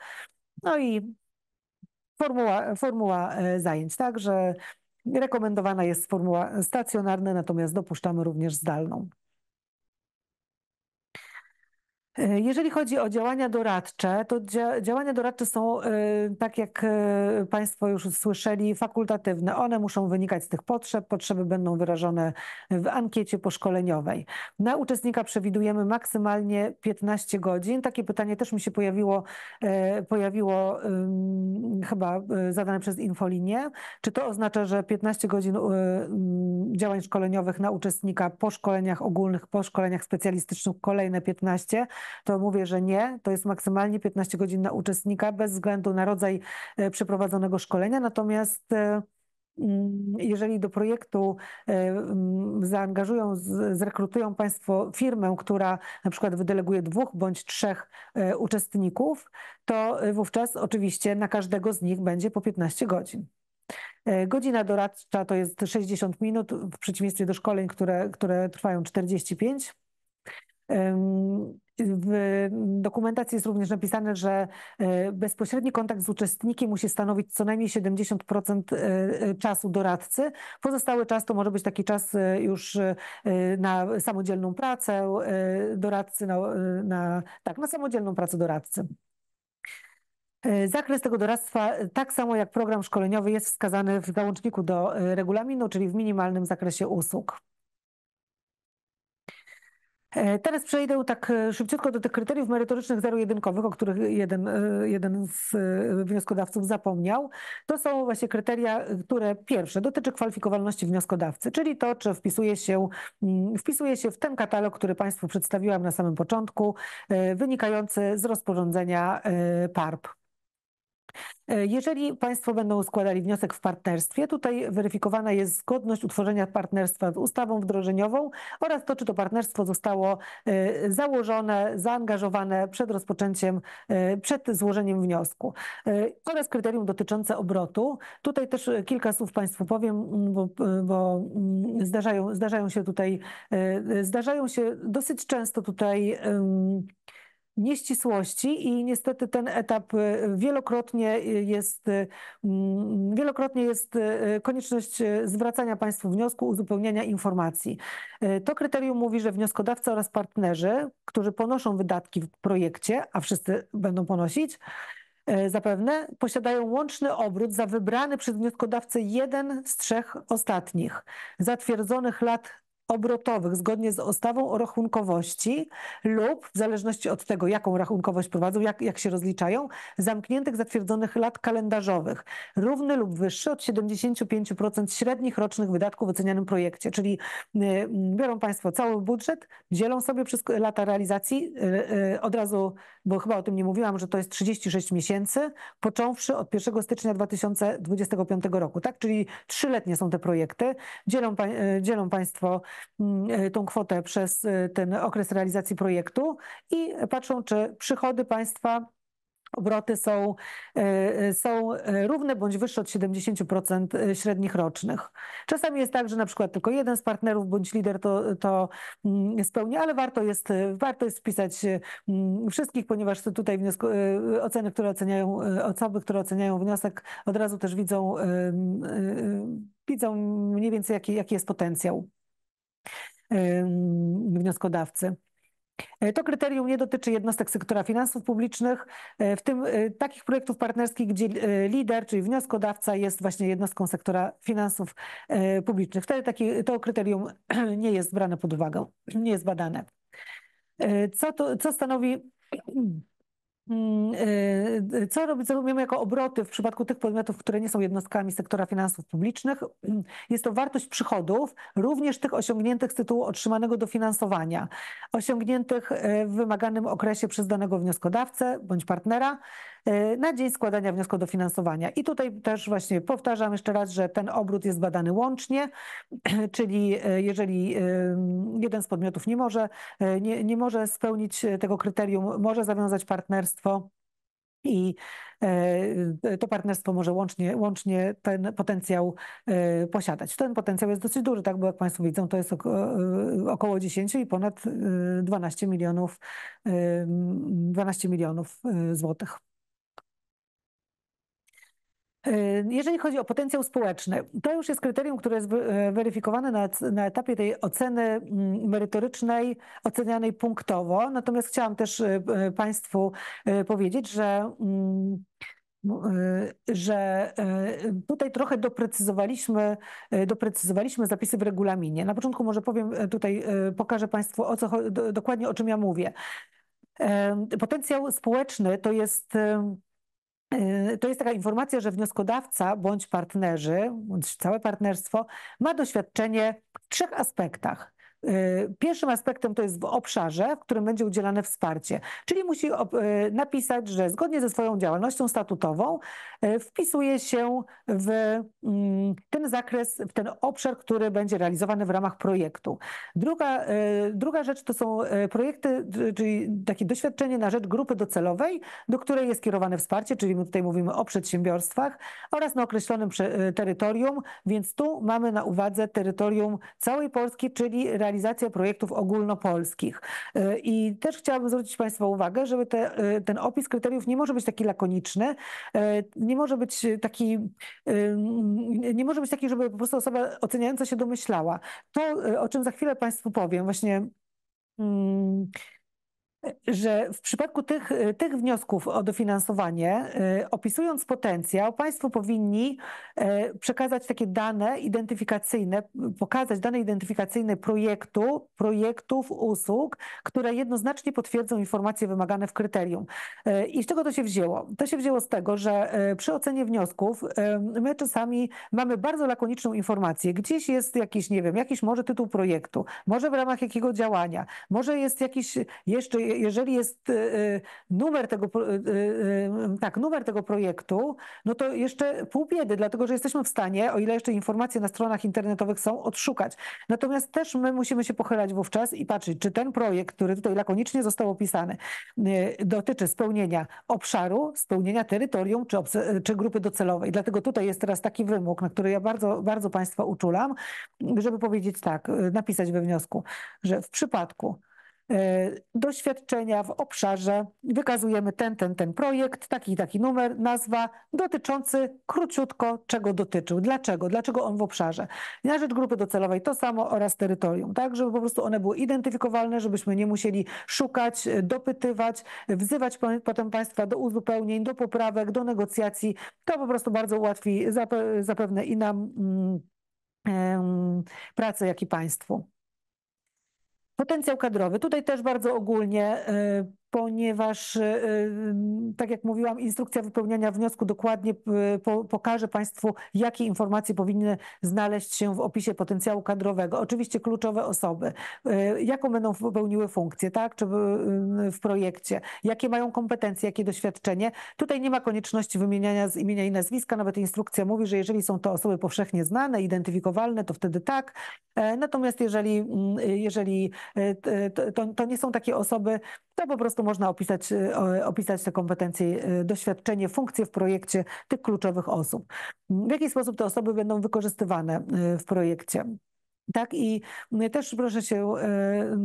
No i formuła, formuła e, zajęć, tak, że rekomendowana jest formuła stacjonarna, natomiast dopuszczamy również zdalną. E, jeżeli chodzi o działania doradcze, to działania doradcze są, e, tak jak e, Państwo już słyszeli, fakultatywne. One muszą wynikać z tych potrzeb. Potrzeby będą wyrażone w ankiecie poszkoleniowej. Na uczestnika przewidujemy maksymalnie 15 godzin. Takie pytanie też mi się pojawiło, pojawiło chyba zadane przez Infolinię. Czy to oznacza, że 15 godzin działań szkoleniowych na uczestnika po szkoleniach ogólnych, po szkoleniach specjalistycznych, kolejne 15? to mówię, że nie. To jest maksymalnie 15 godzin na uczestnika bez względu na rodzaj e, przeprowadzonego szkolenia. Natomiast e, mm, jeżeli do projektu e, mm, zaangażują, zrekrutują Państwo firmę, która na przykład wydeleguje dwóch bądź trzech uczestników, to wówczas oczywiście na każdego z nich będzie po 15 godzin. Godzina doradcza to jest 60 minut, w przeciwieństwie do szkoleń, które, które trwają 45 w dokumentacji jest również napisane, że e, bezpośredni kontakt z uczestnikiem musi stanowić co najmniej 70% e, e, czasu doradcy. Pozostały czas to może być taki czas już na samodzielną pracę doradcy, na, na tak, na samodzielną pracę doradcy. Zakres tego doradztwa, tak samo jak program szkoleniowy, jest wskazany w załączniku do regulaminu, czyli w minimalnym zakresie usług. E, teraz przejdę tak e, szybciutko do tych kryteriów merytorycznych zero-jedynkowych, o których jeden, e, jeden z wnioskodawców zapomniał. To są właśnie kryteria, które pierwsze dotyczy kwalifikowalności wnioskodawcy, czyli to, czy wpisuje się, mm, wpisuje się w ten katalog, który Państwu przedstawiłam na samym początku, wynikający z rozporządzenia PARP. E, jeżeli Państwo będą składali wniosek w partnerstwie, tutaj weryfikowana jest zgodność utworzenia partnerstwa z ustawą wdrożeniową oraz to, czy to partnerstwo zostało e, założone, zaangażowane przed rozpoczęciem, e, przed złożeniem wniosku oraz kryterium dotyczące obrotu. Tutaj też kilka słów Państwu powiem, bo, bo zdarzają, zdarzają się tutaj, zdarzają się dosyć często tutaj nieścisłości i niestety ten etap y, wielokrotnie jest, y, mm, wielokrotnie jest y, konieczność zwracania Państwu wniosku, uzupełniania informacji. To kryterium mówi, że wnioskodawcy oraz partnerzy, którzy ponoszą wydatki w projekcie, a wszyscy będą ponosić, zapewne posiadają łączny obrót za wybrany przez wnioskodawcę jeden z trzech ostatnich zatwierdzonych lat obrotowych zgodnie z ustawą o rachunkowości lub, w zależności od tego, jaką rachunkowość prowadzą, jak, jak się rozliczają, zamkniętych zatwierdzonych lat kalendarzowych, równy lub wyższy od 75% średnich rocznych wydatków w ocenianym projekcie. Czyli y, biorą Państwo cały budżet, dzielą sobie przez lata realizacji, y, y, od razu, bo chyba o tym nie mówiłam, że to jest 36 miesięcy, począwszy od 1 stycznia 2025 roku, tak? Czyli trzyletnie są te projekty, dzielą, dzielą Państwo Mm, e, tą kwotę przez e, ten okres realizacji projektu i patrzą, czy przychody państwa obroty są, e, są równe bądź wyższe od 70% średnich rocznych. Czasami jest tak, że na przykład tylko jeden z partnerów bądź lider to, to mm, spełnia, ale warto jest, warto jest wpisać mm, wszystkich, ponieważ tutaj wniosku, oceny, które oceniają osoby, które oceniają wniosek, od razu też widzą, widzą mniej więcej jaki, jaki jest potencjał wnioskodawcy. E, to kryterium nie dotyczy jednostek sektora finansów publicznych, e, w tym e, takich projektów partnerskich, gdzie lider, czyli wnioskodawca jest właśnie jednostką sektora finansów publicznych. Wtedy taki, to kryterium nie jest brane pod uwagę, nie jest badane. Co, to, co stanowi Mm, y, co robić, rozumiemy jako obroty w przypadku tych podmiotów, które nie są jednostkami sektora finansów publicznych. Jest to wartość przychodów, również tych osiągniętych z tytułu otrzymanego dofinansowania, osiągniętych y, w wymaganym okresie przez danego wnioskodawcę bądź partnera E, na dzień składania wniosku o dofinansowania. I tutaj też właśnie powtarzam jeszcze raz, że ten obrót jest badany łącznie, czyli e, jeżeli e, jeden z podmiotów nie może, nie, nie może spełnić tego kryterium, może zawiązać partnerstwo i to partnerstwo może łącznie, łącznie ten potencjał posiadać. Ten potencjał jest dosyć duży, tak, bo jak Państwo widzą, to jest około 10 i ponad 12 milionów, 12 milionów złotych. Y, jeżeli chodzi o potencjał społeczny, to już jest kryterium, które jest y, weryfikowane na, na etapie tej oceny mm, merytorycznej, ocenianej punktowo. Natomiast chciałam też y, Państwu powiedzieć, że mm, że tutaj trochę doprecyzowaliśmy, doprecyzowaliśmy zapisy w regulaminie. Na początku może powiem tutaj, pokażę Państwu o co, dokładnie o czym ja mówię. Potencjał społeczny to jest Yy, to jest taka informacja, że wnioskodawca bądź partnerzy, bądź całe partnerstwo ma doświadczenie w trzech aspektach. E, pierwszym aspektem to jest w obszarze, w którym będzie udzielane wsparcie, czyli musi e, napisać, że zgodnie ze swoją działalnością statutową e, wpisuje się w mm, ten zakres, w ten obszar, który będzie realizowany w ramach projektu. Druga, druga rzecz to są projekty, czyli takie doświadczenie na rzecz grupy docelowej, do której jest kierowane wsparcie, czyli my tutaj mówimy o przedsiębiorstwach oraz na określonym terytorium, więc tu mamy na uwadze terytorium całej Polski, czyli realizację realizacja projektów ogólnopolskich. Y, I też chciałabym zwrócić Państwa uwagę, żeby te, y, ten opis kryteriów nie może być taki lakoniczny, y, nie może być taki, nie może być taki, żeby po prostu osoba oceniająca się domyślała. To, o czym za chwilę Państwu powiem, właśnie. Hmm, że w przypadku tych, tych wniosków o dofinansowanie, y, opisując potencjał, Państwo powinni y, przekazać takie dane identyfikacyjne, pokazać dane identyfikacyjne projektu, projektów, usług, które jednoznacznie potwierdzą informacje wymagane w kryterium. Y, I z czego to się wzięło? To się wzięło z tego, że przy ocenie wniosków my czasami mamy bardzo lakoniczną informację. Gdzieś jest jakiś, nie wiem, jakiś może tytuł projektu, może w ramach jakiego działania, może jest jakiś jeszcze jeżeli jest y, y, numer tego, y, tak, numer tego projektu, no to jeszcze pół biedy, dlatego że jesteśmy w stanie, o ile jeszcze informacje na stronach internetowych są, odszukać. Natomiast też my musimy się pochylać wówczas i patrzeć, czy ten projekt, który tutaj lakonicznie został opisany, dotyczy spełnienia obszaru, spełnienia terytorium czy, czy grupy docelowej. Dlatego tutaj jest teraz taki wymóg, na który ja bardzo, bardzo Państwa uczulam, żeby powiedzieć tak, napisać we wniosku, że w przypadku E, doświadczenia w obszarze, wykazujemy ten, ten, ten projekt, taki, taki numer, nazwa, dotyczący króciutko, czego dotyczył, dlaczego, dlaczego on w obszarze. Na rzecz grupy docelowej to samo oraz terytorium, tak, żeby po prostu one były identyfikowalne, żebyśmy nie musieli szukać, e, dopytywać, wzywać potem Państwa do uzupełnień, do poprawek, do negocjacji. To po prostu bardzo ułatwi zape zapewne i nam mm, pracę, jak i Państwu. Potencjał kadrowy. Tutaj też bardzo ogólnie y, ponieważ, e, e, tak jak mówiłam, instrukcja wypełniania wniosku dokładnie e, pokaże Państwu, jakie informacje powinny znaleźć się w opisie potencjału kadrowego. Oczywiście kluczowe osoby, jaką będą pełniły funkcję, tak, czy w projekcie, jakie mają kompetencje, jakie doświadczenie. Tutaj nie ma konieczności wymieniania z imienia i nazwiska, nawet instrukcja mówi, że jeżeli są to osoby powszechnie znane, identyfikowalne, to wtedy tak. Natomiast jeżeli, mm, jeżeli to, to nie są takie osoby, to po prostu prostu można opisać, y, opisać te kompetencje, y, doświadczenie, funkcje w projekcie tych kluczowych osób. W jaki sposób te osoby będą wykorzystywane y, w projekcie? Tak i też proszę się, e,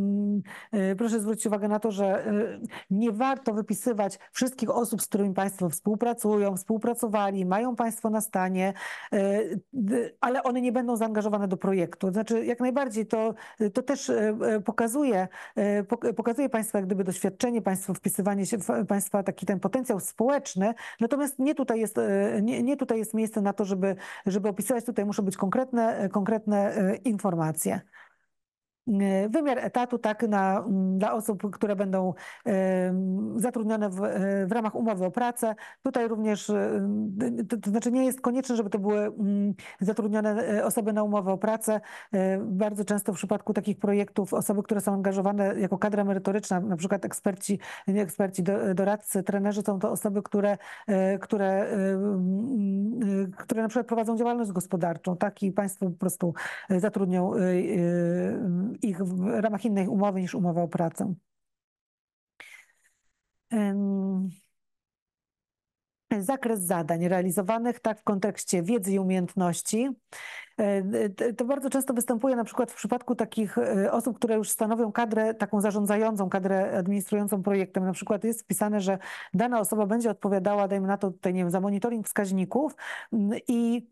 e, proszę zwrócić uwagę na to, że e, nie warto wypisywać wszystkich osób, z którymi Państwo współpracują, współpracowali, mają Państwo na stanie, ale one nie będą zaangażowane do projektu. Znaczy jak najbardziej to, to też pokazuje, pokazuje Państwa jak gdyby doświadczenie, Państwo wpisywanie się, Państwa taki ten potencjał społeczny, natomiast nie tutaj jest, nie, nie tutaj jest miejsce na to, żeby, żeby opisywać, tutaj muszą być konkretne, konkretne informacje informacje Y, wymiar etatu tak na, mm, dla osób, które będą y, zatrudnione w, y, w ramach umowy o pracę. Tutaj również, to, to znaczy nie jest konieczne, żeby to były mm, zatrudnione osoby na umowę o pracę. Bardzo często w przypadku takich projektów osoby, które są angażowane jako kadra merytoryczna, na przykład eksperci, eksperci doradcy, trenerzy, są to osoby, które, które, mm, które na przykład prowadzą działalność gospodarczą, tak i państwo po prostu zatrudnią ich w ramach innej umowy niż umowa o pracę. Zakres zadań realizowanych tak w kontekście wiedzy i umiejętności. E, to bardzo często występuje na przykład w przypadku takich e, osób, które już stanowią kadrę taką zarządzającą, kadrę administrującą projektem. Na przykład jest wpisane, że dana osoba będzie odpowiadała, dajmy na to tutaj, nie wiem, za monitoring wskaźników i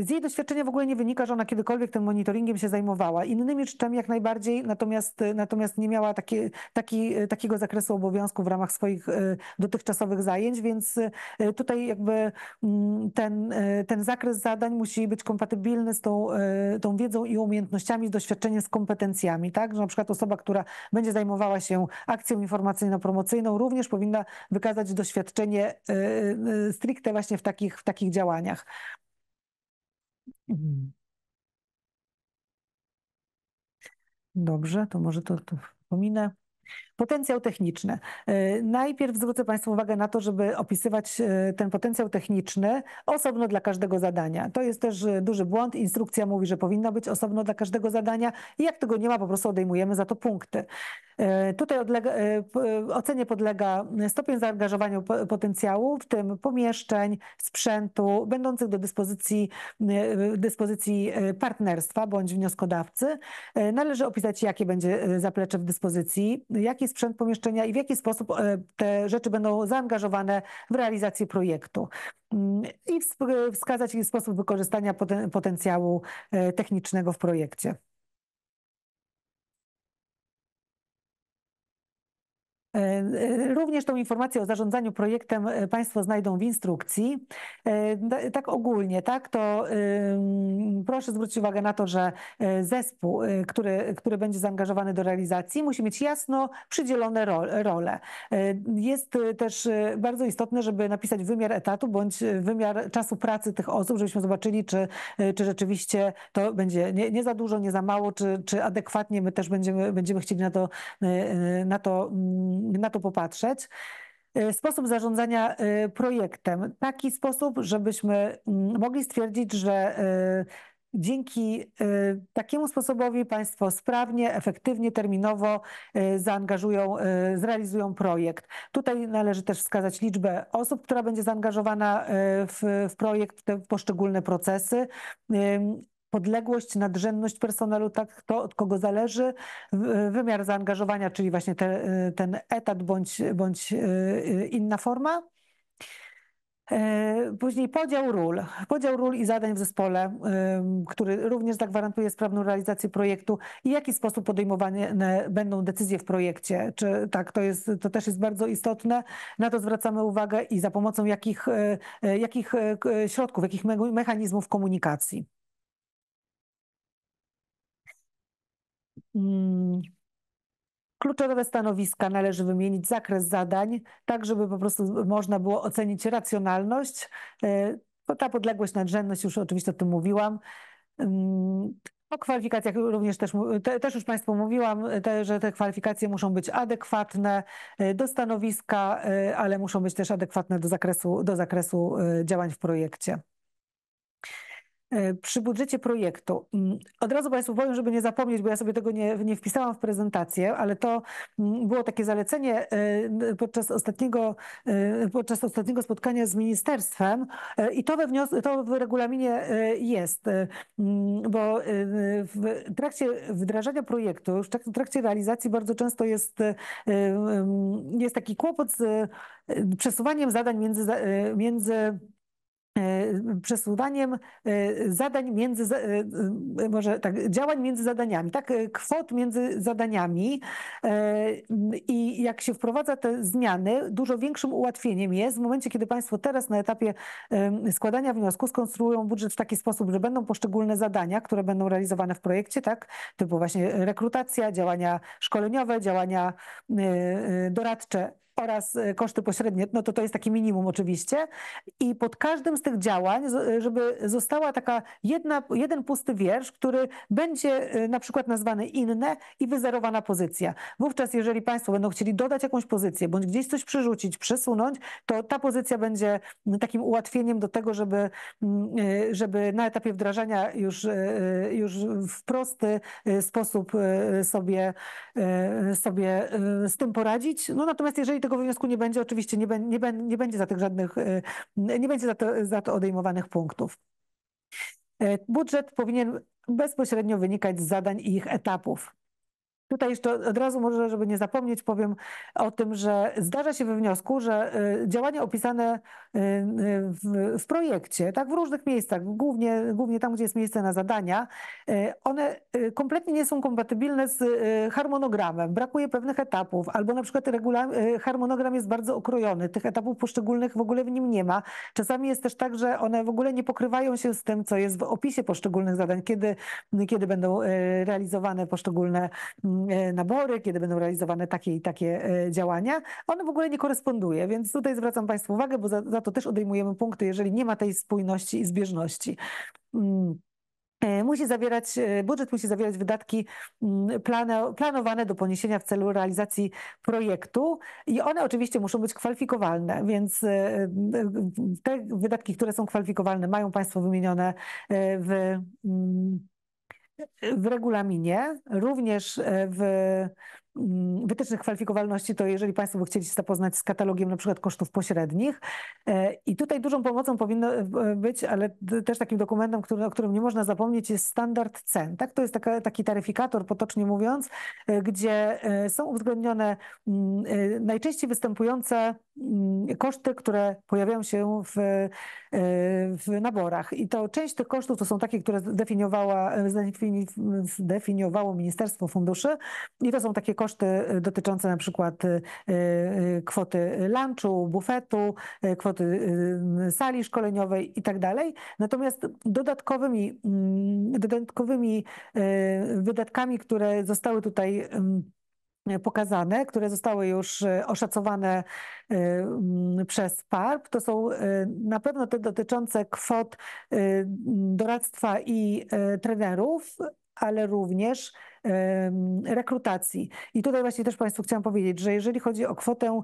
z jej doświadczenia w ogóle nie wynika, że ona kiedykolwiek tym monitoringiem się zajmowała. Innymi rzeczami jak najbardziej, natomiast, natomiast nie miała takie, taki, takiego zakresu obowiązku w ramach swoich e, dotychczasowych zajęć, więc e, tutaj jakby mm, ten, e, ten zakres zadań musi być kompatybilny z tą, tą wiedzą i umiejętnościami, z doświadczeniem, z kompetencjami. Tak? Że na przykład osoba, która będzie zajmowała się akcją informacyjno-promocyjną, również powinna wykazać doświadczenie stricte właśnie w takich, w takich działaniach. Mhm. Dobrze, to może to, to pominę. Potencjał techniczny. E, najpierw zwrócę Państwu uwagę na to, żeby opisywać e, ten potencjał techniczny osobno dla każdego zadania. To jest też e, duży błąd. Instrukcja mówi, że powinna być osobno dla każdego zadania i jak tego nie ma, po prostu odejmujemy za to punkty. Tutaj odlega, ocenie podlega stopień zaangażowania potencjału, w tym pomieszczeń, sprzętu, będących do dyspozycji, dyspozycji partnerstwa bądź wnioskodawcy. Należy opisać, jakie będzie zaplecze w dyspozycji, jakie jaki sprzęt pomieszczenia i w jaki sposób e, te rzeczy będą zaangażowane w realizację projektu mm, i e, wskazać jej sposób wykorzystania potencjału e, technicznego w projekcie. E, e, również tą informację o zarządzaniu projektem e, Państwo znajdą w instrukcji. Tak ogólnie, tak, to proszę zwrócić uwagę na to, że zespół, który, który będzie zaangażowany do realizacji, musi mieć jasno przydzielone role. Jest też bardzo istotne, żeby napisać wymiar etatu bądź wymiar czasu pracy tych osób, żebyśmy zobaczyli, czy, czy rzeczywiście to będzie nie, nie za dużo, nie za mało, czy, czy adekwatnie my też będziemy, będziemy chcieli na to, na to mm, na to popatrzeć. E, sposób zarządzania e, projektem. Taki sposób, żebyśmy mm, mogli stwierdzić, że e, dzięki takiemu sposobowi Państwo sprawnie, efektywnie, terminowo zaangażują, zrealizują projekt. Tutaj należy też wskazać liczbę osób, która będzie zaangażowana w, w projekt, w te poszczególne procesy podległość, nadrzędność personelu, tak, to od kogo zależy, wymiar zaangażowania, czyli właśnie te, ten etat bądź, bądź y, y, inna forma. Y, później podział ról. Podział ról i zadań w zespole, który również zagwarantuje sprawną realizację projektu i jaki sposób podejmowane będą decyzje w projekcie. Czy tak, to, jest, to też jest bardzo istotne. Na to zwracamy uwagę i za pomocą jakich, jakich środków, jakich mechanizmów komunikacji. Mm, kluczowe stanowiska należy wymienić, zakres zadań, tak żeby po prostu można było ocenić racjonalność. E, ta podległość, nadrzędność, już oczywiście o tym mówiłam. Mm, o kwalifikacjach również też, też już Państwu mówiłam, te, że te kwalifikacje muszą być adekwatne e, do stanowiska, e, ale muszą być też adekwatne do zakresu, do zakresu działań w projekcie. E, przy budżecie projektu. Od razu Państwu powiem, żeby nie zapomnieć, bo ja sobie tego nie, nie wpisałam w prezentację, ale to mm, było takie zalecenie e, podczas ostatniego, e, podczas ostatniego spotkania z ministerstwem i to, we wnios- to w regulaminie jest, mm, bo w trakcie wdrażania projektu, tak, w trakcie realizacji bardzo często jest, jest taki kłopot z przesuwaniem zadań między, między E, przesuwaniem e, zadań między, e, może tak, działań między zadaniami, tak, kwot między zadaniami i jak się wprowadza te zmiany, dużo większym ułatwieniem jest w momencie, kiedy Państwo teraz na etapie składania wniosku skonstruują budżet w taki sposób, że będą poszczególne zadania, które będą realizowane w projekcie, tak, typu właśnie rekrutacja, działania szkoleniowe, działania doradcze oraz e, koszty pośrednie, no to to jest takie minimum oczywiście. I pod każdym z tych działań, e, żeby została taka jedna, jeden pusty wiersz, który będzie e, na przykład nazwany inne i wyzerowana pozycja. Wówczas, jeżeli Państwo będą chcieli dodać jakąś pozycję, bądź gdzieś coś przerzucić, przesunąć, to ta pozycja będzie mm, takim ułatwieniem do tego, żeby, mm, żeby na etapie wdrażania już, już w prosty sposób sobie, sobie z tym poradzić. No natomiast jeżeli tego wniosku nie będzie, oczywiście nie, nie, nie będzie za tych żadnych, y, nie będzie za to, za to odejmowanych punktów. Y, budżet powinien bezpośrednio wynikać z zadań i ich etapów. Tutaj jeszcze od razu może, żeby nie zapomnieć, powiem o tym, że zdarza się we wniosku, że y, działania opisane y, y, w, w, projekcie, tak w różnych miejscach, głównie, głównie tam, gdzie jest miejsce na zadania, one kompletnie nie są kompatybilne z harmonogramem. Brakuje pewnych etapów, albo na przykład regula, harmonogram jest bardzo okrojony, tych etapów poszczególnych w ogóle w nim nie ma. Czasami jest też tak, że one w ogóle nie pokrywają się z tym, co jest w opisie poszczególnych zadań, kiedy, kiedy będą realizowane poszczególne mm, E, nabory, kiedy będą realizowane takie i takie e, działania. Ono w ogóle nie koresponduje, więc tutaj zwracam Państwu uwagę, bo za, za to też odejmujemy punkty, jeżeli nie ma tej spójności i zbieżności. Mm. E, musi zawierać, budżet musi zawierać wydatki mm, planowane do poniesienia w celu realizacji projektu i one oczywiście muszą być kwalifikowalne, więc te wydatki, które są kwalifikowalne, mają Państwo wymienione w mm, w regulaminie, również e, w Mm, wytycznych kwalifikowalności, to jeżeli Państwo by chcieli się zapoznać z katalogiem na przykład kosztów pośrednich e, i tutaj dużą pomocą powinno e, być, ale też takim dokumentem, który, o którym nie można zapomnieć jest standard cen. Tak? To jest taka, taki taryfikator, potocznie mówiąc, e, gdzie są uwzględnione mm, najczęściej występujące mm, koszty, które pojawiają się w, w naborach. I to część tych kosztów to są takie, które zdefiniowała, zdefiniowało Ministerstwo Funduszy i to są takie koszty, koszty y, dotyczące na przykład y, y, kwoty lunchu, bufetu, kwoty sali szkoleniowej i tak dalej. Natomiast dodatkowymi, mm, dodatkowymi wydatkami, które zostały tutaj mm, pokazane, które zostały już oszacowane mm, przez PARP, to są na pewno te dotyczące kwot doradztwa i trenerów, ale również rekrutacji. I tutaj właśnie też Państwu chciałam powiedzieć, że jeżeli chodzi o kwotę,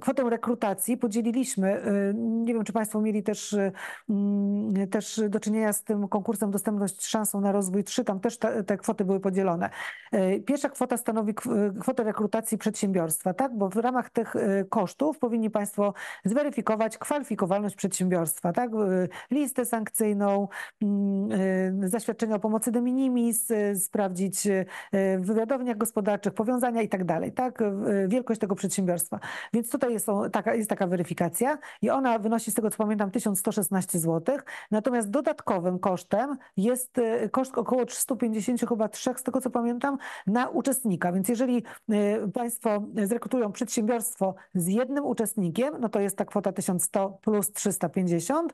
kwotę rekrutacji, podzieliliśmy, nie wiem, czy Państwo mieli też, też do czynienia z tym konkursem Dostępność Szansą na Rozwój 3, tam też te, te kwoty były podzielone. E, pierwsza kwota stanowi kwotę rekrutacji przedsiębiorstwa, tak? Bo w ramach tych e, kosztów powinni Państwo zweryfikować kwalifikowalność przedsiębiorstwa, tak? E, listę sankcyjną, zaświadczenie o pomocy de minimis, sprawdzić, sprawdzić y, y, wywiadowniach gospodarczych, powiązania i tak dalej, tak? Y, wielkość tego przedsiębiorstwa. Więc tutaj taka, jest taka weryfikacja i ona wynosi, z tego co pamiętam, 1116 zł. Natomiast dodatkowym kosztem jest koszt około 350, chyba 3, z tego co pamiętam, na uczestnika. Więc jeżeli Państwo zrekrutują przedsiębiorstwo z jednym uczestnikiem, no to jest ta kwota 1100 plus 350.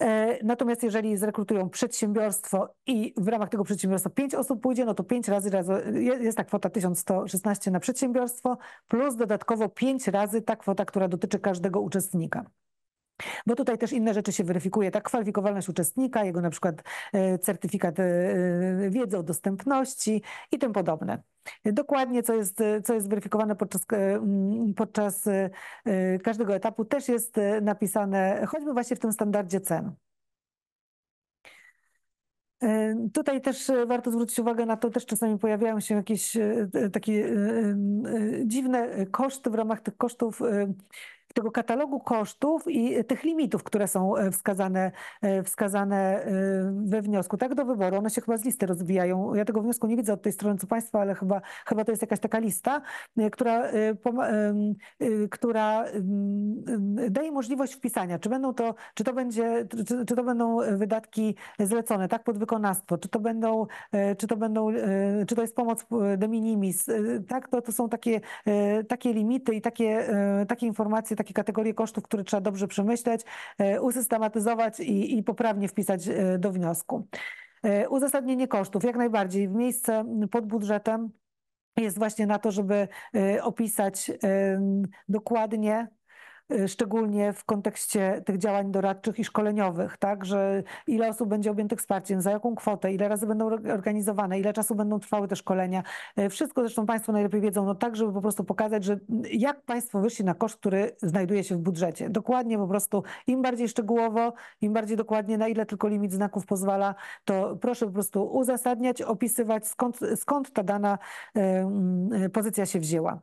E, natomiast jeżeli zrekrutują przedsiębiorstwo i w ramach tego przedsiębiorstwa pięć osób pójdzie, no to pięć razy, jest ta kwota 1116 na przedsiębiorstwo, plus dodatkowo pięć razy ta kwota, która dotyczy każdego uczestnika. Bo tutaj też inne rzeczy się weryfikuje, tak kwalifikowalność uczestnika, jego na przykład e, certyfikat e, e, wiedzy o dostępności i tym podobne. Dokładnie, co jest, co jest weryfikowane podczas, podczas każdego etapu, też jest napisane choćby właśnie w tym standardzie cen. Tutaj też warto zwrócić uwagę na to, też czasami pojawiają się jakieś takie dziwne koszty w ramach tych kosztów tego katalogu kosztów i tych limitów, które są e, wskazane, e, wskazane e, we wniosku, tak do wyboru. One się chyba z listy rozwijają. Ja tego wniosku nie widzę od tej strony, co Państwa, ale chyba, chyba to jest jakaś taka lista, która, która daje możliwość wpisania, czy będą to, czy to będzie, czy, czy to będą wydatki zlecone, tak, pod wykonawstwo, czy to będą, czy to będą, czy to jest pomoc de minimis, tak, to, to są takie, takie limity i takie, takie informacje, takie kategorie kosztów, które trzeba dobrze przemyśleć, e, usystematyzować i, i poprawnie wpisać e, do wniosku. E, uzasadnienie kosztów, jak najbardziej. W miejsce pod budżetem jest właśnie na to, żeby opisać dokładnie Y, szczególnie w kontekście tych działań doradczych i szkoleniowych, tak, że ile osób będzie objętych wsparciem, za jaką kwotę, ile razy będą organizowane, ile czasu będą trwały te szkolenia. Y, wszystko zresztą Państwo najlepiej wiedzą, no tak, żeby po prostu pokazać, że mm, jak Państwo wyszli na koszt, który znajduje się w budżecie. Dokładnie po prostu, im bardziej szczegółowo, im bardziej dokładnie, na ile tylko limit znaków pozwala, to proszę po prostu uzasadniać, opisywać, skąd, skąd ta dana y, mm, pozycja się wzięła.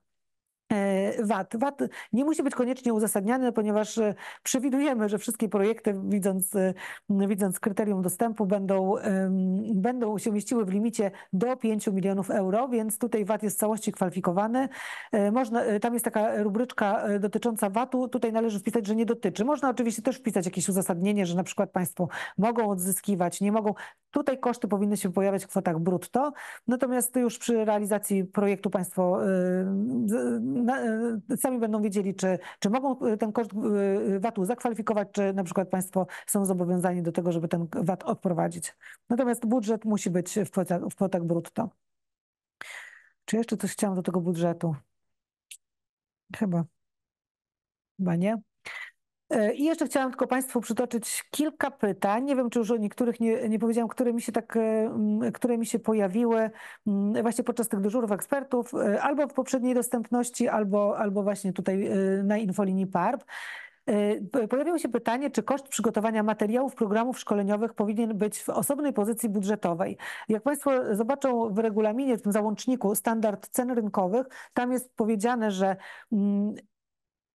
E, VAT. VAT nie musi być koniecznie uzasadniany, ponieważ e, przewidujemy, że wszystkie projekty, widząc, e, widząc kryterium dostępu, będą, będą się mieściły w limicie do 5 milionów euro, więc tutaj VAT jest w całości kwalifikowany. Można, tam jest taka rubryczka dotycząca VAT-u, tutaj należy wpisać, że nie dotyczy. Można oczywiście też wpisać jakieś uzasadnienie, że na przykład państwo mogą odzyskiwać, nie mogą. Tutaj koszty powinny się pojawiać w kwotach brutto, natomiast już przy realizacji projektu państwo E, sami będą wiedzieli, czy, czy mogą e, ten koszt e, VAT-u zakwalifikować, czy na przykład państwo są zobowiązani do tego, żeby ten VAT odprowadzić. Natomiast budżet musi być w kwotach, w kwotach brutto. Czy jeszcze coś chciałam do tego budżetu? Chyba. Chyba nie. E, I jeszcze chciałam tylko Państwu przytoczyć kilka pytań. Nie wiem, czy już o niektórych nie, nie powiedziałam, które mi się tak, e, które mi się pojawiły właśnie podczas tych dyżurów ekspertów, e, albo w poprzedniej dostępności, albo, albo właśnie tutaj na infolinii PARP. Pojawiło się pytanie, czy koszt przygotowania materiałów, programów szkoleniowych powinien być w osobnej pozycji budżetowej. Jak Państwo zobaczą w regulaminie, w tym załączniku standard cen rynkowych, tam jest powiedziane, że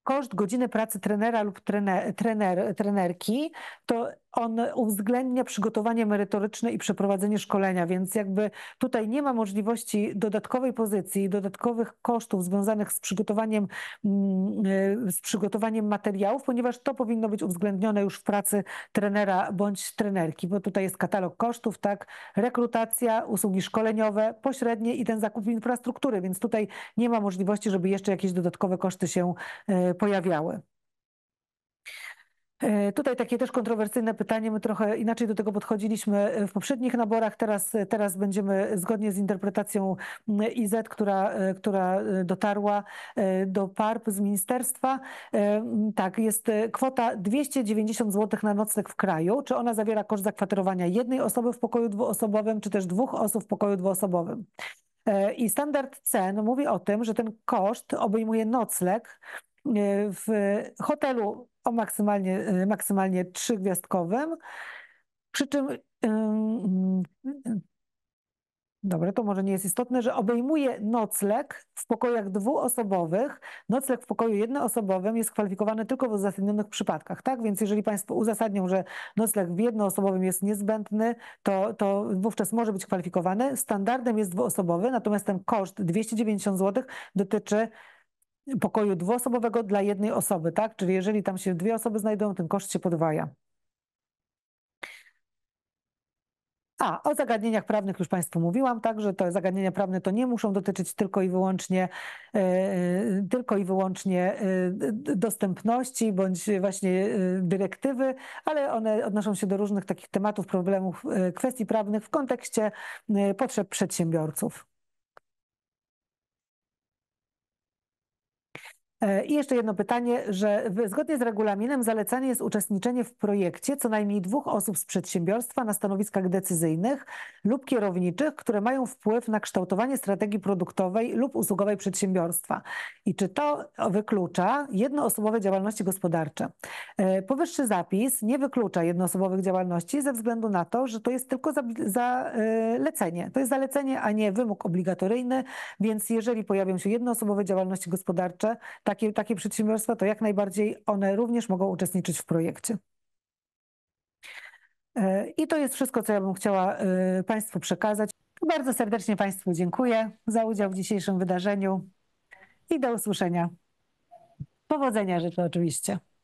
koszt godziny pracy trenera lub trener, trener, trenerki to on uwzględnia przygotowanie merytoryczne i przeprowadzenie szkolenia, więc jakby tutaj nie ma możliwości dodatkowej pozycji, dodatkowych kosztów związanych z przygotowaniem, mm, e, z przygotowaniem materiałów, ponieważ to powinno być uwzględnione już w pracy trenera bądź trenerki, bo tutaj jest katalog kosztów, tak, rekrutacja, usługi szkoleniowe, pośrednie i ten zakup infrastruktury, więc tutaj nie ma możliwości, żeby jeszcze jakieś dodatkowe koszty się e, pojawiały. E, tutaj takie też kontrowersyjne pytanie. My trochę inaczej do tego podchodziliśmy e, w poprzednich naborach. Teraz, e, teraz będziemy zgodnie z interpretacją IZ, która, która dotarła do PARP z ministerstwa. Tak, jest kwota 290 zł na nocleg w kraju. Czy ona zawiera koszt zakwaterowania jednej osoby w pokoju dwuosobowym, czy też dwóch osób w pokoju dwuosobowym? I standard cen no, mówi o tym, że ten koszt obejmuje nocleg w hotelu o maksymalnie, y, maksymalnie trzygwiazdkowym. Przy czym, yy, dobra, to może nie jest istotne, że obejmuje nocleg w pokojach dwuosobowych. Nocleg w pokoju jednoosobowym jest kwalifikowany tylko w uzasadnionych przypadkach, tak? Więc jeżeli Państwo uzasadnią, że nocleg w jednoosobowym jest niezbędny, to, to wówczas może być kwalifikowany. Standardem jest dwuosobowy, natomiast ten koszt 290 zł dotyczy pokoju dwuosobowego dla jednej osoby, tak? Czyli jeżeli tam się dwie osoby znajdują, ten koszt się podwaja. A, o zagadnieniach prawnych już Państwu mówiłam, także to zagadnienia prawne to nie muszą dotyczyć tylko i wyłącznie, yy, tylko i wyłącznie yy, dostępności bądź właśnie yy, dyrektywy, ale one odnoszą się do różnych takich tematów, problemów, kwestii prawnych w kontekście potrzeb przedsiębiorców. E, I jeszcze jedno pytanie, że zgodnie z regulaminem zalecane jest uczestniczenie w projekcie co najmniej dwóch osób z przedsiębiorstwa na stanowiskach decyzyjnych lub kierowniczych, które mają wpływ na kształtowanie strategii produktowej lub usługowej przedsiębiorstwa. I czy to wyklucza jednoosobowe działalności gospodarcze? E, powyższy zapis nie wyklucza jednoosobowych działalności ze względu na to, że to jest tylko zalecenie. E, to jest zalecenie, a nie wymóg obligatoryjny, więc jeżeli pojawią się jednoosobowe działalności gospodarcze, takie, takie przedsiębiorstwa, to jak najbardziej one również mogą uczestniczyć w projekcie. E, I to jest wszystko, co ja bym chciała e, Państwu przekazać. Bardzo serdecznie Państwu dziękuję za udział w dzisiejszym wydarzeniu i do usłyszenia. Powodzenia życzę oczywiście.